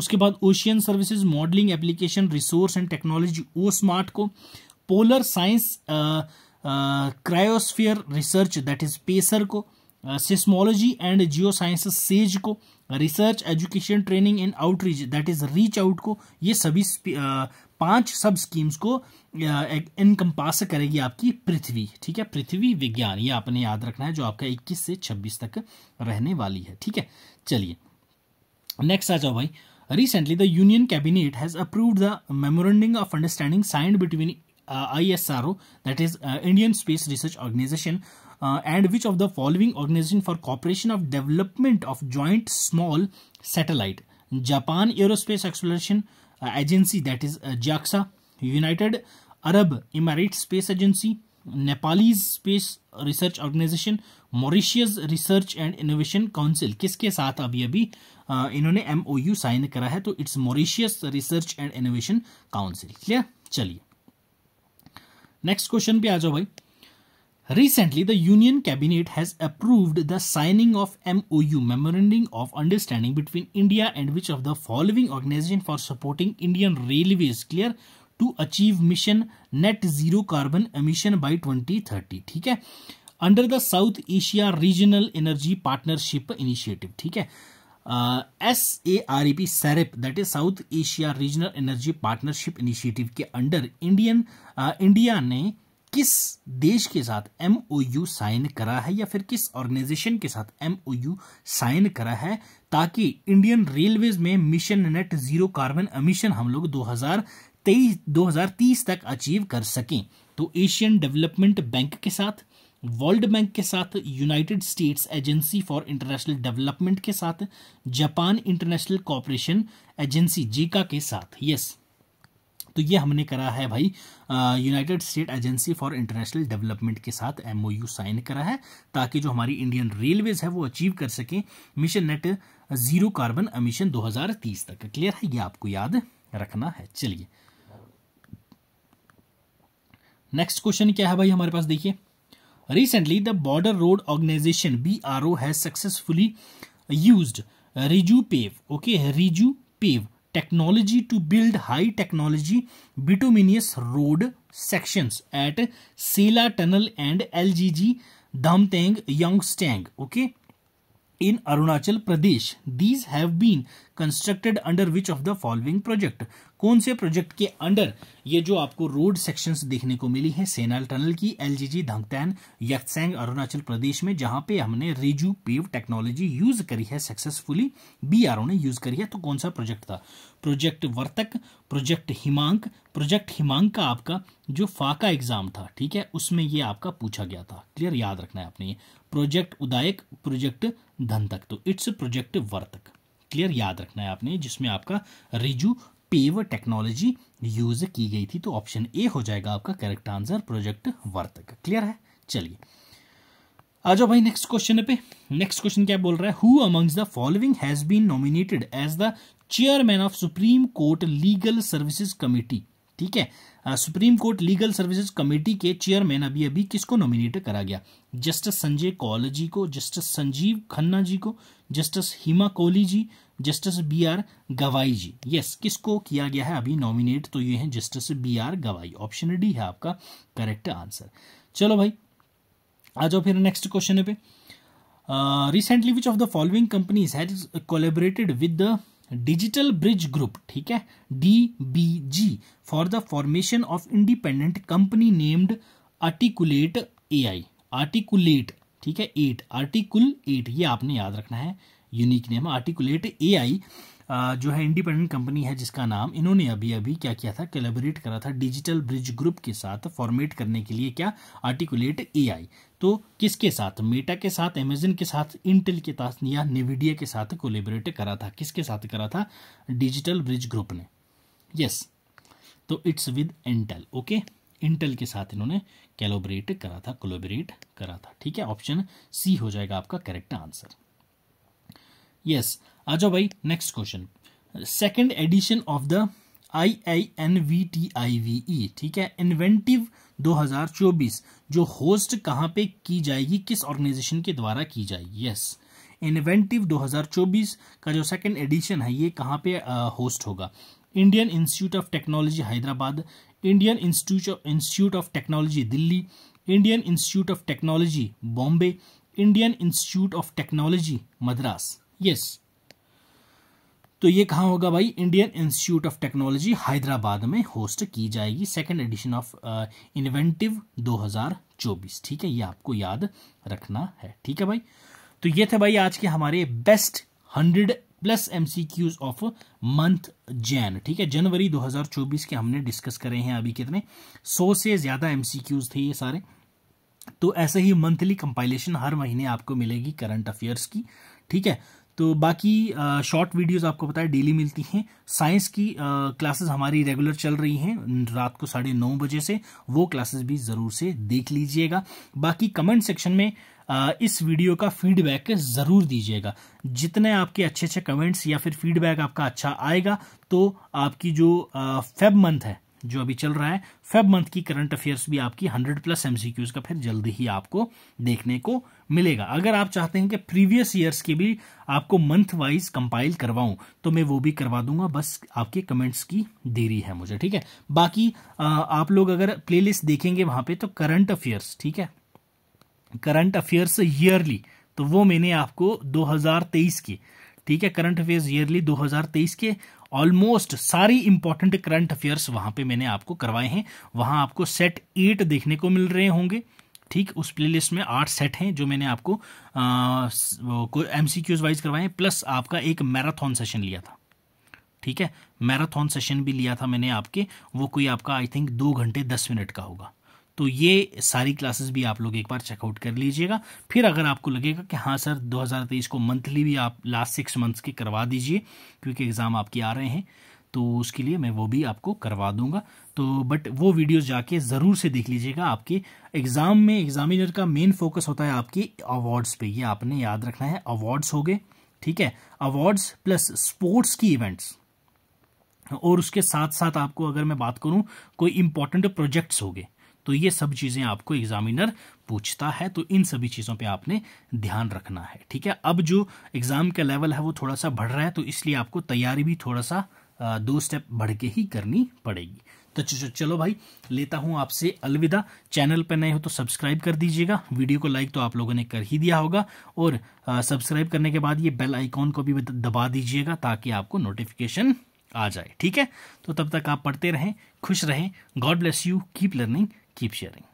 उसके बाद ocean services modelling application resource and technology O smart को polar science cryosphere research that is PACER को seismology and geo sciences SAGE को research education training and outreach that is reach out को ये सभी पांच सब स्कीम्स को encompass करेगी आपकी पृथ्वी ठीक है पृथ्वी विज्ञान ये आपने याद रखना है जो आपका 21 से 26 तक रहने वाली है ठीक है चलिए नेक्स्ट आ जाओ भाई recently the union cabinet has approved the memorandum of understanding signed between S R O that is Indian space research organisation and which of the following organization for cooperation of development of joint small satellite Japan Aerospace Exploration Agency that is JAXA United Arab Emirate Space Agency Nepalese space research organisation Mauritius research and innovation council किसके साथ अभी अभी आ, इन्होंने M sign करा है तो it's Mauritius research and innovation council clear चलिए next question पे आ जाओ भाई Recently, the Union Cabinet has approved the signing of MOU Memorandum of Understanding between India and which of the following organization for supporting Indian Railways clear to achieve mission net zero carbon emission by 2030 ठीक under the South Asia Regional Energy Partnership Initiative ठीक है S A R E P SAREP that is South Asia के under Indian India ने किस देश के साथ M sign करा है या फिर किस ऑर्गेनाइजेशन के साथ एम साइन करा है ताकि इंडियन रेलवेज में mission net zero carbon emission हम लोग 2023 2030 तक अचीव कर सकें तो एशियन डेवलपमेंट बैंक के साथ वर्ल्ड बैंक के साथ United States agency for international development के साथ Japan international cooperation agency JICA के साथ यस yes. तो ये हमने करा है भाई United State agency for international development के साथ एमओयू साइन करा है ताकि जो हमारी इंडियन रेलवेज है वो अचीव कर सकें mission net zero carbon emission 2030 तक क्लियर है ये आपको याद रखना है चलिए नेक्स्ट क्वेश्चन क्या है भाई हमारे पास देखिए recently the border road organisation B R O has successfully use rejupave okay rejupave technology to build high technology bituminous road sections at Sela Tunnel and LGG Damtang Yangstang. Okay. In Arunachal Pradesh these have been constructed under which of the following project कौन से project के under ये जो आपको road sections देखने को मिली है सेनाल टनल की एलजीजी धंगटैन यक्सैंग अरुणाचल प्रदेश में जहां पे हमने रिजू पेव टेक्नोलॉजी यूज करी है सक्सेसफुली बी आर ने यूज करी है तो कौन सा प्रोजेक्ट था project Vartak project Himank project Himank का आपका जो फाका एग्जाम था ठीक है उसमें ये आपका पूछा गया था क्लियर याद रखना है आपने प्रोजेक्ट उदायक प्रोजेक्ट धन तो इट्स प्रोजेक्ट वर्तक क्लियर याद रखना है आपने जिसमें आपका रिजू पेव टेक्नोलॉजी यूज की गई थी तो ऑप्शन ए हो जाएगा आपका correct answer project Vartak clear है चलिए आ जाओ भाई नेक्स्ट क्वेश्चन पे नेक्स्ट क्वेश्चन क्या बोल रहा है who amongst the following has been nominated as the chairman of supreme court legal services committee ठीक है supreme court legal services committee के चेयरमैन अभी अभी किसको नॉमिनेट करा गया जस्टिस संजय कौल जी को जस्टिस संजीव खन्ना जी को justice Hima Kohli ji justice B R Gavai ji yes किसको किया गया है अभी नॉमिनेट तो ये हैं justice B R Gavai option D है आपका करेक्ट आंसर चलो भाई आ जाओ फिर नेक्स्ट क्वेश्चन पे recently which of the following companies has collaborated with the digital bridge group ठीक है D B G for the formation of independent company named articulate A I articulate ठीक है एट आर्टिकुल एट ये आपने याद रखना है unique name articulate A I जो है इंडिपेंडेंट कंपनी है जिसका नाम इन्होंने अभी अभी क्या किया था कैलेबरेट करा था डिजिटल ब्रिज ग्रुप के साथ फॉर्मेट करने के लिए क्या आर्टिकुलेट ए आई तो किसके साथ मेटा के साथ अमेजन के साथ इंटेल के साथ या निविडिया के साथ कोलेबरेट करा था किसके साथ करा था डिजिटल ब्रिज ग्रुप ने यस तो it's with Intel okay Intel के साथ इन्होंने कैलोबरेट करा था कोलेबरेट करा था ठीक है ऑप्शन सी हो जाएगा आपका करेक्ट आंसर यस आ जाओ भाई next question second edition of the I I N V T I V E ठीक है इन्वेंटिव 2024 जो होस्ट कहाँ पे की जाएगी किस ऑर्गेनाइजेशन के द्वारा की जाएगी यस इन्वेंटिव 2024 का जो सेकंड एडिशन है ये कहाँ पे होस्ट होगा Indian institute of Technology Hyderabad Indian Institute Institute of Technology Delhi Indian institute of Technology Bombay Indian institute of technology Madras yes तो ये कहाँ होगा भाई Indian institute of Technology Hyderabad में होस्ट की जाएगी सेकेंड एडिशन ऑफ इन्वेंटिव 2024 ठीक है ये आपको याद रखना है ठीक है भाई तो ये थे भाई आज के हमारे best hundred plus MCQs of month Jan ठीक है जनवरी 2024 के हमने डिस्कस करे हैं अभी कितने सौ से ज़्यादा एम थे ये सारे तो ऐसे ही मंथली कंपाइलेशन हर महीने आपको मिलेगी करंट अफेयर्स की ठीक है तो बाकी शॉर्ट वीडियोस आपको पता है डेली मिलती हैं साइंस की क्लासेस हमारी रेगुलर चल रही हैं रात को साढ़े नौ बजे से वो क्लासेस भी ज़रूर से देख लीजिएगा बाकी कमेंट सेक्शन में आ, इस वीडियो का फीडबैक ज़रूर दीजिएगा जितने आपके अच्छे अच्छे कमेंट्स या फिर फीडबैक आपका अच्छा आएगा तो आपकी जो फेब मंथ है जो अभी चल रहा है फेब मंथ की करंट अफेयर्स भी आपकी 100 प्लस एमसीक्यूज का फिर जल्दी ही आपको देखने को मिलेगा अगर आप चाहते हैं कि प्रीवियस ईयर्स के भी आपको मंथ वाइज कंपाइल करवाऊं तो मैं वो भी करवा दूंगा बस आपके कमेंट्स की देरी है मुझे ठीक है बाकी आप लोग अगर प्ले देखेंगे वहां पर तो करंट अफेयर्स ठीक है करंट अफेयर्स ईयरली तो वो मैंने आपको दो की ठीक है करंट अफेयर्स ईयरली 2023 के ऑलमोस्ट सारी इंपॉर्टेंट करंट अफेयर्स वहां पे मैंने आपको करवाए हैं वहाँ आपको सेट एट देखने को मिल रहे होंगे ठीक उस प्लेलिस्ट में आठ सेट हैं जो मैंने आपको एम सी क्यूज वाइज करवाए हैं प्लस आपका एक मैराथन सेशन लिया था ठीक है मैराथन सेशन भी लिया था मैंने आपके वो कोई आपका आई थिंक दो घंटे दस मिनट का होगा तो ये सारी क्लासेस भी आप लोग एक बार चेकआउट कर लीजिएगा फिर अगर आपको लगेगा कि हाँ सर 2023 को मंथली भी आप लास्ट सिक्स मंथ्स के करवा दीजिए क्योंकि एग्ज़ाम आपके आ रहे हैं तो उसके लिए मैं वो भी आपको करवा दूंगा तो बट वो वीडियोस जाके ज़रूर से देख लीजिएगा आपके एग्ज़ाम में एग्जामिनर का मेन फोकस होता है आपके अवार्ड्स पर यह आपने याद रखना है अवार्ड्स हो गए ठीक है अवार्ड्स प्लस स्पोर्ट्स की इवेंट्स और उसके साथ साथ आपको अगर मैं बात करूं कोई इंपॉर्टेंट प्रोजेक्ट्स हो गए तो ये सब चीज़ें आपको एग्जामिनर पूछता है तो इन सभी चीज़ों पे आपने ध्यान रखना है ठीक है अब जो एग्ज़ाम का लेवल है वो थोड़ा सा बढ़ रहा है तो इसलिए आपको तैयारी भी थोड़ा सा दो स्टेप बढ़ के ही करनी पड़ेगी तो चलो भाई लेता हूँ आपसे अलविदा चैनल पर नए हो तो सब्सक्राइब कर दीजिएगा वीडियो को लाइक तो आप लोगों ने कर ही दिया होगा और सब्सक्राइब करने के बाद ये बेल आइकॉन को भी दबा दीजिएगा ताकि आपको नोटिफिकेशन आ जाए ठीक है तो तब तक आप पढ़ते रहें खुश रहें God bless you keep learning keep sharing